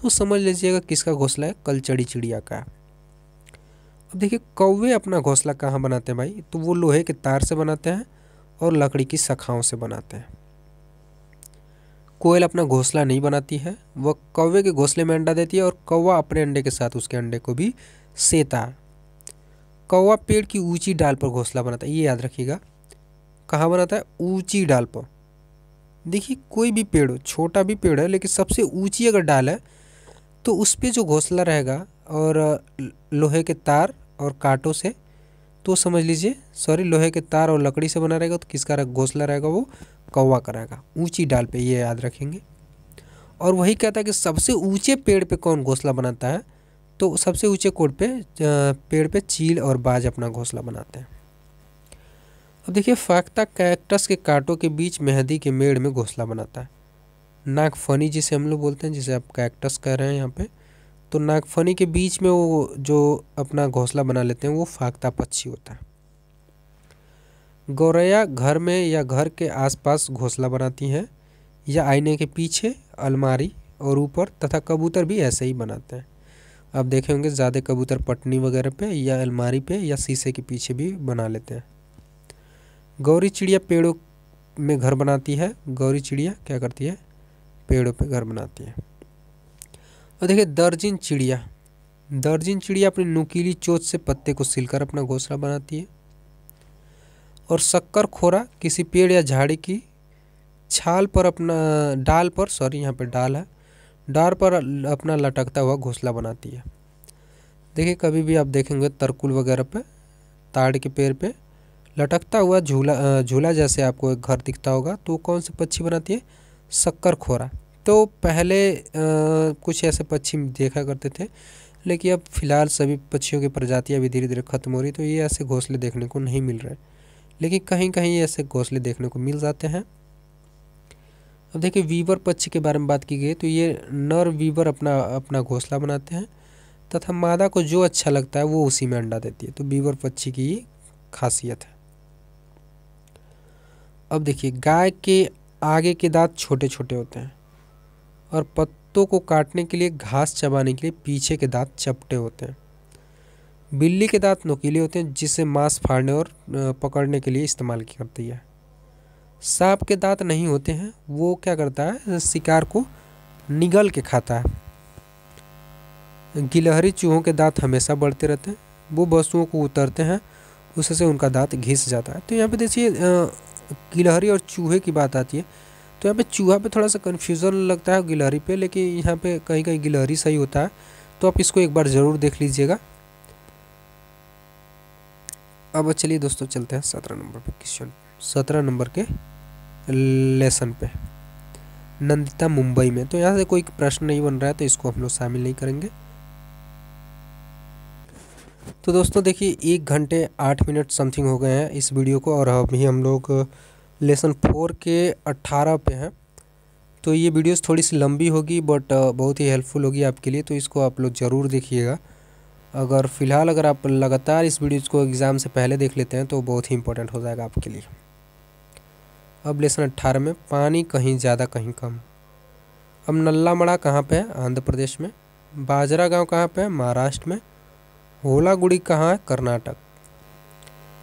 तो समझ लीजिएगा किसका घोंसला है कलचड़ी चिड़िया का अब देखिए कौवे अपना घोंसला कहाँ बनाते हैं भाई तो वो लोहे के तार से बनाते हैं और लकड़ी की शाखाओं से बनाते हैं कोयल अपना घोंसला नहीं बनाती है वह कौवे के घोंसले में अंडा देती है और कौवा अपने अंडे के साथ उसके अंडे को भी सेता कौवा पेड़ की ऊंची डाल पर घोंसला बनाता है ये याद रखिएगा कहाँ बनाता है ऊंची डाल पर देखिए कोई भी पेड़ छोटा भी पेड़ है लेकिन सबसे ऊंची अगर डाल है तो उस पर जो घोंसला रहेगा और लोहे के तार और कांटों से तो समझ लीजिए सॉरी लोहे के तार और लकड़ी से बना रहेगा तो किसका घोंसला रहेगा वो कौवा का रहेगा ऊँची डाल पे ये याद रखेंगे और वही कहता है कि सबसे ऊंचे पेड़ पे कौन घोंसला बनाता है तो सबसे ऊंचे कोट पे पेड़ पे चील और बाज अपना घोंसला बनाते हैं अब देखिए फाख्ता कैक्टस के कांटों के बीच मेहंदी के मेड़ में घोंसला बनाता है नागफनी जिसे हम लोग बोलते हैं जिसे आप कैक्टस कह रहे हैं यहाँ पे तो नागफनी के बीच में वो जो अपना घोंसला बना लेते हैं वो फाख्ता पक्षी होता है गौरैया घर में या घर के आसपास घोंसला बनाती हैं या आईने के पीछे अलमारी और ऊपर तथा कबूतर भी ऐसे ही बनाते हैं आप देखे होंगे ज़्यादा कबूतर पटनी वगैरह पे या अलमारी पे या शीशे के पीछे भी बना लेते हैं गौरी चिड़िया पेड़ों में घर बनाती है गौरी चिड़िया क्या करती है पेड़ों पे घर बनाती है और तो देखिए दर्जिन चिड़िया दर्जिन चिड़िया अपनी नुकीली चोच से पत्ते को सिलकर अपना घोंसला बनाती है और शक्कर खोरा किसी पेड़ या झाड़ी की छाल पर अपना डाल पर सॉरी यहाँ पर डाल है डाल पर अपना लटकता हुआ घोंसला बनाती है देखिए कभी भी आप देखेंगे तरकुल वगैरह पे ताड़ के पेड़ पे लटकता हुआ झूला झूला जैसे आपको एक घर दिखता होगा तो कौन से पक्षी बनाती है शक्कर खोरा तो पहले आ, कुछ ऐसे पक्षी देखा करते थे लेकिन अब फिलहाल सभी पक्षियों की प्रजातियाँ भी धीरे धीरे खत्म हो रही तो ये ऐसे घोंसले देखने को नहीं मिल रहे लेकिन कहीं कहीं ऐसे घोंसले देखने को मिल जाते हैं अब देखिए वीवर पक्षी के बारे में बात की गई तो ये नर वीवर अपना अपना घोंसला बनाते हैं तथा मादा को जो अच्छा लगता है वो उसी में अंडा देती है तो बीवर पक्षी की ये खासियत है अब देखिए गाय के आगे के दांत छोटे छोटे होते हैं और पत्तों को काटने के लिए घास चबाने के लिए पीछे के दांत चपटे होते हैं बिल्ली के दांत नुकीले होते हैं जिसे मांस फाड़ने और पकड़ने के लिए इस्तेमाल करती है सांप के दांत नहीं होते हैं वो क्या करता है शिकार को निगल के खाता है गिलहरी चूहों के दांत हमेशा बढ़ते रहते हैं वो वस्तुओं को उतरते हैं उससे उनका दांत घिस जाता है तो यहाँ पे देखिए गिलहरी और चूहे की बात आती है तो यहाँ पे चूहा पे थोड़ा सा कन्फ्यूज़न लगता है गिलहरी पे लेकिन यहाँ पे कहीं कहीं गिलहरी सही होता है तो आप इसको एक बार ज़रूर देख लीजिएगा अब चलिए दोस्तों चलते हैं सत्रह नंबर पे क्वेश्चन सत्रह नंबर के लेसन पे नंदिता मुंबई में तो यहाँ से कोई प्रश्न नहीं बन रहा है तो इसको हम लोग शामिल नहीं करेंगे तो दोस्तों देखिए एक घंटे आठ मिनट समथिंग हो गए हैं इस वीडियो को और अभी हम लोग लेसन फोर के अट्ठारह पे हैं तो ये वीडियोस थोड़ी सी लंबी होगी बट बहुत ही हेल्पफुल होगी आपके लिए तो इसको आप लोग ज़रूर देखिएगा अगर फ़िलहाल अगर आप लगातार इस वीडियोज़ को एग्ज़ाम से पहले देख लेते हैं तो बहुत ही इंपॉर्टेंट हो जाएगा आपके लिए अब लेसन अट्ठारह में पानी कहीं ज़्यादा कहीं कम अब नल्ला मड़ा कहाँ पर है आंध्र प्रदेश में बाजरा गाँव कहाँ पर है महाराष्ट्र में होलागुड़ी कहाँ है कर्नाटक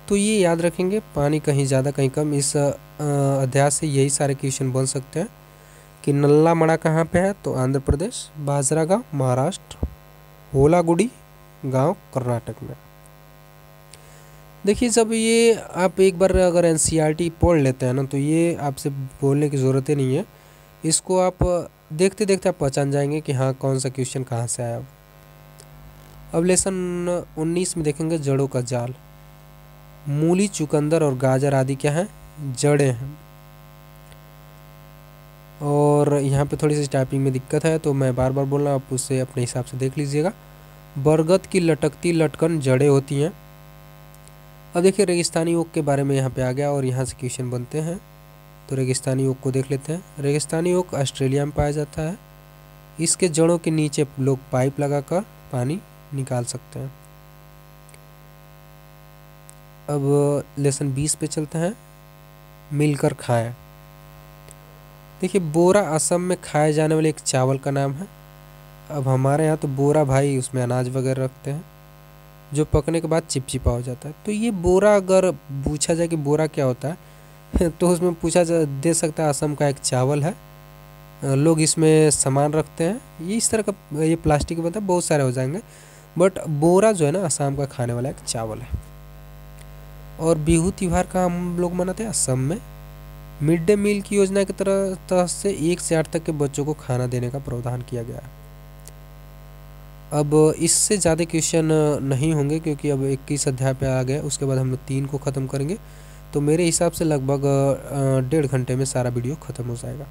तो ये याद रखेंगे पानी कहीं ज़्यादा कहीं कम इस अध्याय से यही सारे क्वेश्चन बन सकते हैं कि नल्ला मड़ा कहाँ पे है तो आंध्र प्रदेश बाजरा गाँव महाराष्ट्र होलागुड़ी गांव कर्नाटक में देखिए जब ये आप एक बार अगर एन पढ़ लेते हैं ना तो ये आपसे बोलने की ज़रूरत ही नहीं है इसको आप देखते देखते आप पहचान जाएंगे कि हाँ कौन सा क्वेश्चन कहाँ से आया अब लेसन उन्नीस में देखेंगे जड़ों का जाल मूली चुकंदर और गाजर आदि क्या हैं जड़ें हैं और यहाँ पे थोड़ी सी टाइपिंग में दिक्कत है तो मैं बार बार बोल रहा हूँ आप उसे अपने हिसाब से देख लीजिएगा बरगद की लटकती लटकन जड़ें होती हैं अब देखिए रेगिस्तानी ओक के बारे में यहाँ पे आ गया और यहाँ से क्वेश्चन बनते हैं तो रेगिस्तानी ओक को देख लेते हैं रेगिस्तानी ओक ऑस्ट्रेलिया में पाया जाता है इसके जड़ों के नीचे लोग पाइप लगाकर पानी निकाल सकते हैं अब लेसन बीस पे चलते हैं मिलकर खाएं देखिए बोरा असम में खाए जाने वाले एक चावल का नाम है अब हमारे यहाँ तो बोरा भाई उसमें अनाज वगैरह रखते हैं जो पकने के बाद चिपचिपा हो जाता है तो ये बोरा अगर पूछा जाए कि बोरा क्या होता है [LAUGHS] तो उसमें पूछा जा दे सकता है असम का एक चावल है लोग इसमें सामान रखते हैं ये इस तरह का ये प्लास्टिक बनता है बहुत सारे हो जाएंगे बट बोरा जो है ना असम का खाने वाला एक चावल है और बिहू त्यौहार का हम लोग मनाते हैं असम में मिड डे मील की योजना के तरह तरह से एक से आठ तक के बच्चों को खाना देने का प्रावधान किया गया है अब इससे ज़्यादा क्वेश्चन नहीं होंगे क्योंकि अब इक्कीस अध्याय पे आ गए उसके बाद हम लोग तीन को ख़त्म करेंगे तो मेरे हिसाब से लगभग डेढ़ घंटे में सारा वीडियो ख़त्म हो जाएगा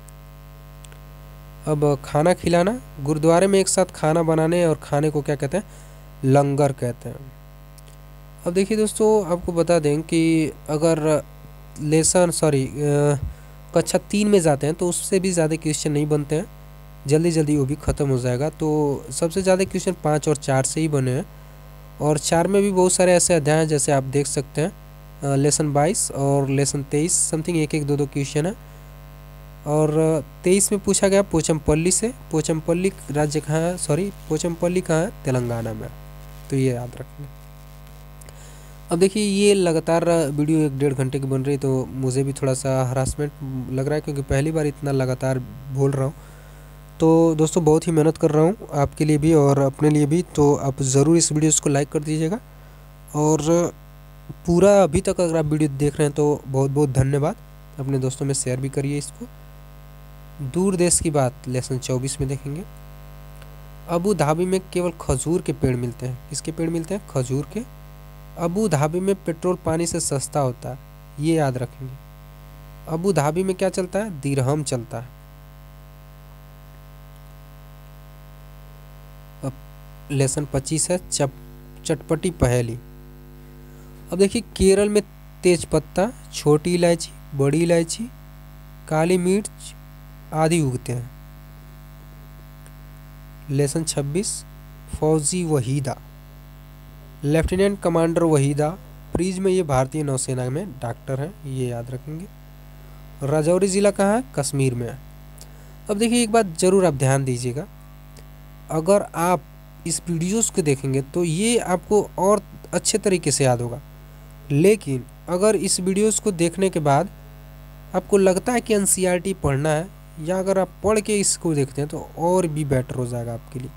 अब खाना खिलाना गुरुद्वारे में एक साथ खाना बनाने और खाने को क्या कहते हैं लंगर कहते हैं अब देखिए दोस्तों आपको बता दें कि अगर लेसन सॉरी कक्षा तीन में जाते हैं तो उससे भी ज़्यादा क्वेश्चन नहीं बनते हैं जल्दी जल्दी वो भी ख़त्म हो जाएगा तो सबसे ज़्यादा क्वेश्चन पाँच और चार से ही बने हैं और चार में भी बहुत सारे ऐसे अध्याय हैं जैसे आप देख सकते हैं लेसन बाईस और लेसन तेईस समथिंग एक एक दो दो क्वेश्चन है और तेईस में पूछा गया पोचमपल्ली से पोचमपल्ली राज्य कहाँ है सॉरी पोचमपल्ली कहाँ है तेलंगाना में तो ये याद रखना अब देखिए ये लगातार वीडियो एक डेढ़ घंटे की बन रही तो मुझे भी थोड़ा सा हरासमेंट लग रहा है क्योंकि पहली बार इतना लगातार बोल रहा हूँ तो दोस्तों बहुत ही मेहनत कर रहा हूँ आपके लिए भी और अपने लिए भी तो आप ज़रूर इस वीडियोस को लाइक कर दीजिएगा और पूरा अभी तक अगर आप वीडियो देख रहे हैं तो बहुत बहुत धन्यवाद अपने दोस्तों में शेयर भी करिए इसको दूर देश की बात लेसन चौबीस में देखेंगे अबू धाबी में केवल खजूर के पेड़ मिलते हैं किसके पेड़ मिलते हैं खजूर के अबू धाबी में पेट्रोल पानी से सस्ता होता है ये याद रखेंगे अबू धाबी में क्या चलता है दिरहम चलता है अब लेसन पच्चीस है चप चटपटी पहेली अब देखिए केरल में तेज पत्ता छोटी इलायची बड़ी इलायची काली मिर्च आदि उगते हैं लेसन 26 फौजी वहीदा लेफ्टिनेंट कमांडर वहीदा प्रीज में ये भारतीय नौसेना में डॉक्टर हैं ये याद रखेंगे राजौरी ज़िला कहाँ है कश्मीर में है अब देखिए एक बात ज़रूर आप ध्यान दीजिएगा अगर आप इस वीडियोस को देखेंगे तो ये आपको और अच्छे तरीके से याद होगा लेकिन अगर इस वीडियोस को देखने के बाद आपको लगता है कि एन पढ़ना है या अगर आप पढ़ के इसको देखते हैं तो और भी बेटर हो जाएगा आपके लिए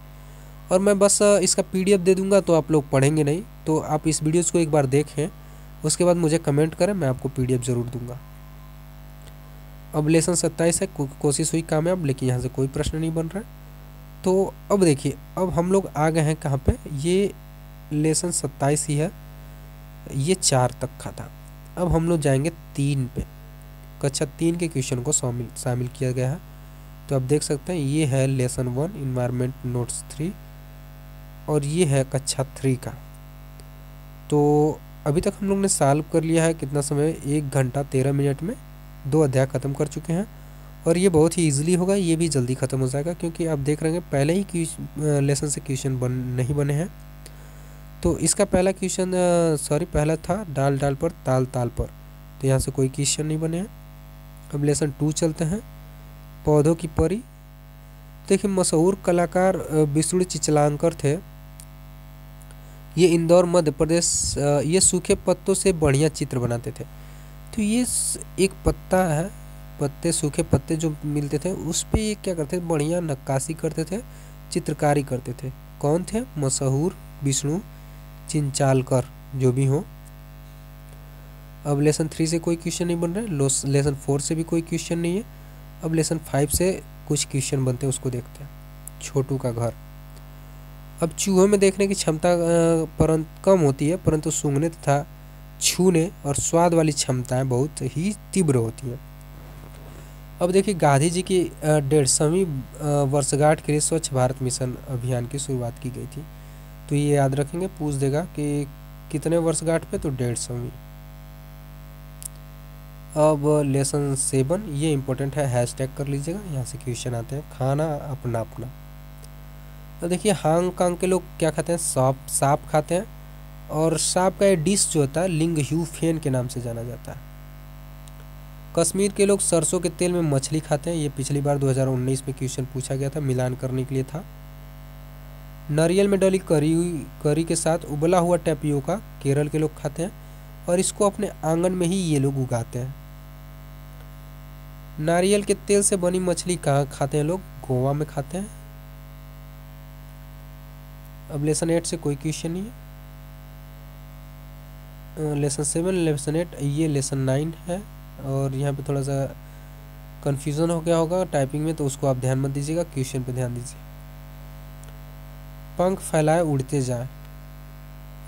और मैं बस इसका पीडीएफ दे दूंगा तो आप लोग पढ़ेंगे नहीं तो आप इस वीडियोस को एक बार देखें उसके बाद मुझे कमेंट करें मैं आपको पीडीएफ ज़रूर दूंगा अब लेसन सत्ताईस है कोशिश हुई कामयाब लेकिन यहाँ से कोई प्रश्न नहीं बन रहा है तो अब देखिए अब हम लोग आ गए हैं कहाँ पे ये लेसन सत्ताईस ही है ये चार तक का था अब हम लोग जाएंगे तीन पे कक्षा तीन के क्वेश्चन को शामिल शामिल किया गया है तो आप देख सकते हैं ये है lesson one environment notes three और ये है कक्षा थ्री का तो अभी तक हम लोग ने सॉल्व कर लिया है कितना समय एक घंटा तेरह मिनट में दो अध्याय ख़त्म कर चुके हैं और ये बहुत ही इजीली होगा ये भी जल्दी ख़त्म हो जाएगा क्योंकि आप देख रहे हैं पहले ही लेसन से क्वेश्चन बन नहीं बने हैं तो इसका पहला क्वेश्चन सॉरी पहला था डाल डाल पर ताल ताल पर तो यहाँ से कोई क्वेश्चन नहीं बने हैं अब लेसन टू चलते हैं पौधों की परी देखिए मशहूर कलाकार विष्णु चिचलांकर थे ये इंदौर मध्य प्रदेश ये सूखे पत्तों से बढ़िया चित्र बनाते थे तो ये एक पत्ता है पत्ते सूखे पत्ते जो मिलते थे उस पर ये क्या करते थे बढ़िया नक्काशी करते थे चित्रकारी करते थे कौन थे मशहूर विष्णु चिंचालकर जो भी हों अब लेसन थ्री से कोई क्वेश्चन नहीं बन रहा है लेसन फोर से भी कोई क्वेश्चन नहीं है अब लेसन फाइव से कुछ क्वेश्चन बनते हैं उसको देखते हैं छोटू का घर अब चूहों में देखने की क्षमता परंत कम होती है परंतु सूंघने तथा छूने और स्वाद वाली क्षमताएं बहुत ही तीव्र होती हैं अब देखिए गांधी जी की डेढ़ सौवीं वर्षगांठ के लिए स्वच्छ भारत मिशन अभियान की शुरुआत की गई थी तो ये याद रखेंगे पूछ देगा कि कितने वर्षगांठ पे तो डेढ़ सौवीं अब लेसन सेवन ये इंपॉर्टेंट है हैश टैग कर लीजिएगा यहाँ से क्वेश्चन आते हैं खाना अपना अपना तो देखिए हांगकांग के लोग क्या खाते हैं सांप सांप खाते हैं और सांप का ये डिश जो होता है लिंग ह्यू फेन के नाम से जाना जाता है कश्मीर के लोग सरसों के तेल में मछली खाते हैं ये पिछली बार 2019 में क्वेश्चन पूछा गया था मिलान करने के लिए था नारियल में डली करी करी के साथ उबला हुआ टैपियो का केरल के लोग खाते हैं और इसको अपने आंगन में ही ये लोग उगाते हैं नारियल के तेल से बनी मछली कहाँ खाते हैं लोग गोवा में खाते हैं अब लेसन एट से कोई क्वेश्चन नहीं है लेसन सेवन लेसन एट ये लेसन नाइन है और यहाँ पे थोड़ा सा कन्फ्यूज़न हो गया होगा टाइपिंग में तो उसको आप ध्यान मत दीजिएगा क्वेश्चन पे ध्यान दीजिए पंख फैलाए उड़ते जाए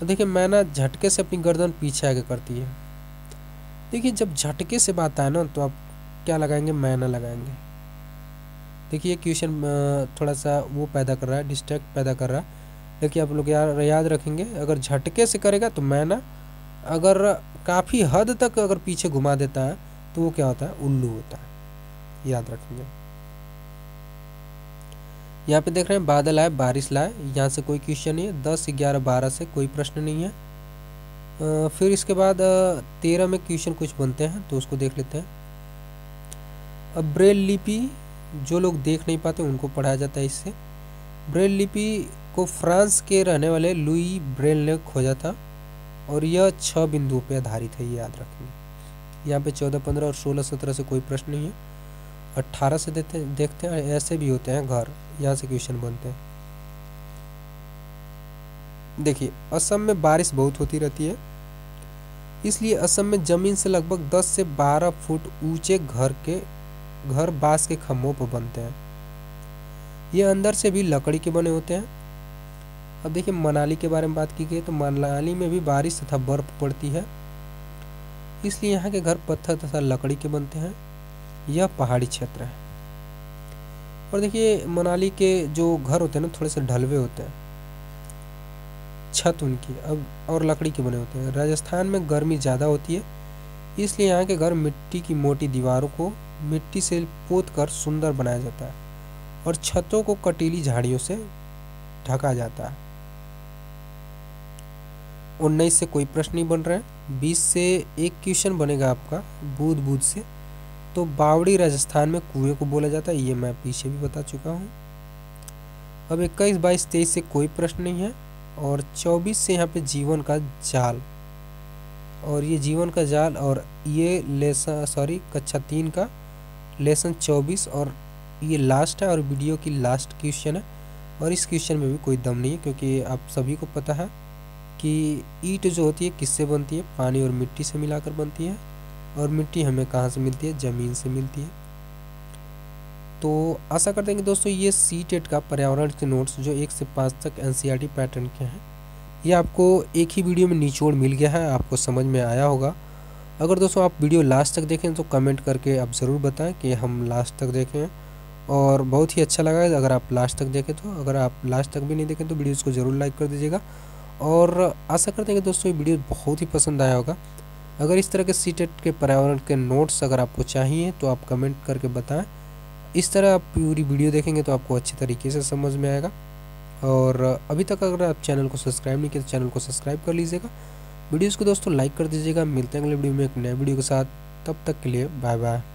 देखिए मैना झटके से अपनी गर्दन पीछे आगे करती है देखिए जब झटके से बात आए ना तो आप क्या लगाएंगे मैना लगाएंगे देखिए ये क्वेश्चन थोड़ा सा वो पैदा कर रहा है डिस्ट्रैक्ट पैदा कर रहा है देखिए आप लोग यार याद रखेंगे अगर झटके से करेगा तो मैना अगर काफ़ी हद तक अगर पीछे घुमा देता है तो वो क्या होता है उल्लू होता है याद रखेंगे यहाँ पे देख रहे हैं बादल आए बारिश लाए यहाँ से कोई क्वेश्चन नहीं है दस ग्यारह बारह से कोई प्रश्न नहीं है फिर इसके बाद तेरह में क्वेश्चन कुछ बनते हैं तो उसको देख लेते हैं अब ब्रेल लिपि जो लोग देख नहीं पाते उनको पढ़ाया जाता है इससे ब्रेल लिपि को फ्रांस के रहने वाले लुई ब्रेल ने खोजा था और यह छः बिंदुओं पर आधारित है ये याद रखेंगे यहाँ पे चौदह पंद्रह और सोलह सत्रह से कोई प्रश्न नहीं है अट्ठारह से देते देखते हैं ऐसे भी होते हैं घर यहाँ से क्वेश्चन बनते हैं देखिए असम में बारिश बहुत होती रहती है इसलिए असम में ज़मीन से लगभग 10 से 12 फुट ऊंचे घर के घर बांस के खम्भों पर बनते हैं ये अंदर से भी लकड़ी के बने होते हैं अब देखिए मनाली के बारे में बात की गई तो मनाली में भी बारिश तथा बर्फ पड़ती है इसलिए यहाँ के घर पत्थर तथा लकड़ी के बनते हैं यह पहाड़ी क्षेत्र है और देखिए मनाली के जो घर होते हैं ना थोड़े से ढलवे होते हैं छत उनकी अब और लकड़ी के बने होते हैं राजस्थान में गर्मी ज़्यादा होती है इसलिए यहाँ के घर मिट्टी की मोटी दीवारों को मिट्टी से पोत कर सुंदर बनाया जाता है और छतों को कटीली झाड़ियों से ढका जाता है उन्नीस से कोई प्रश्न नहीं बन रहे है बीस से एक क्वेश्चन बनेगा आपका बूद बूद से तो बावड़ी राजस्थान में कुएं को बोला जाता है ये मैं पीछे भी बता चुका हूँ अब इक्कीस बाईस तेईस से कोई प्रश्न नहीं है और चौबीस से यहाँ पे जीवन का जाल और ये जीवन का जाल और ये लेसा सॉरी कक्षा तीन का लेसन चौबीस और ये लास्ट है और वीडियो की लास्ट क्वेश्चन है और इस क्वेश्चन में भी कोई दम नहीं है क्योंकि आप सभी को पता है कि ईट जो होती है किससे बनती है पानी और मिट्टी से मिलाकर बनती है और मिट्टी हमें कहाँ से मिलती है ज़मीन से मिलती है तो आशा करते हैं कि दोस्तों ये सी टेट e का पर्यावरण के नोट्स जो एक से पाँच तक एन पैटर्न e के हैं ये आपको एक ही वीडियो में निचोड़ मिल गया है आपको समझ में आया होगा अगर दोस्तों आप वीडियो लास्ट तक देखें तो कमेंट करके आप ज़रूर बताएं कि हम लास्ट तक देखें और बहुत ही अच्छा लगा अगर आप लास्ट तक देखें तो अगर आप लास्ट तक भी नहीं देखें तो वीडियो को ज़रूर लाइक कर दीजिएगा और आशा करते हैं कि दोस्तों ये वीडियो बहुत ही पसंद आया होगा अगर इस तरह के सी के पर्यावरण के नोट्स अगर आपको चाहिए तो आप कमेंट करके बताएँ इस तरह आप पूरी वीडियो देखेंगे तो आपको अच्छे तरीके से समझ में आएगा और अभी तक अगर आप चैनल को सब्सक्राइब नहीं किया तो चैनल को सब्सक्राइब कर लीजिएगा वीडियोज़ को दोस्तों लाइक कर दीजिएगा मिलते हैं अगले वीडियो में एक नए वीडियो के साथ तब तक के लिए बाय बाय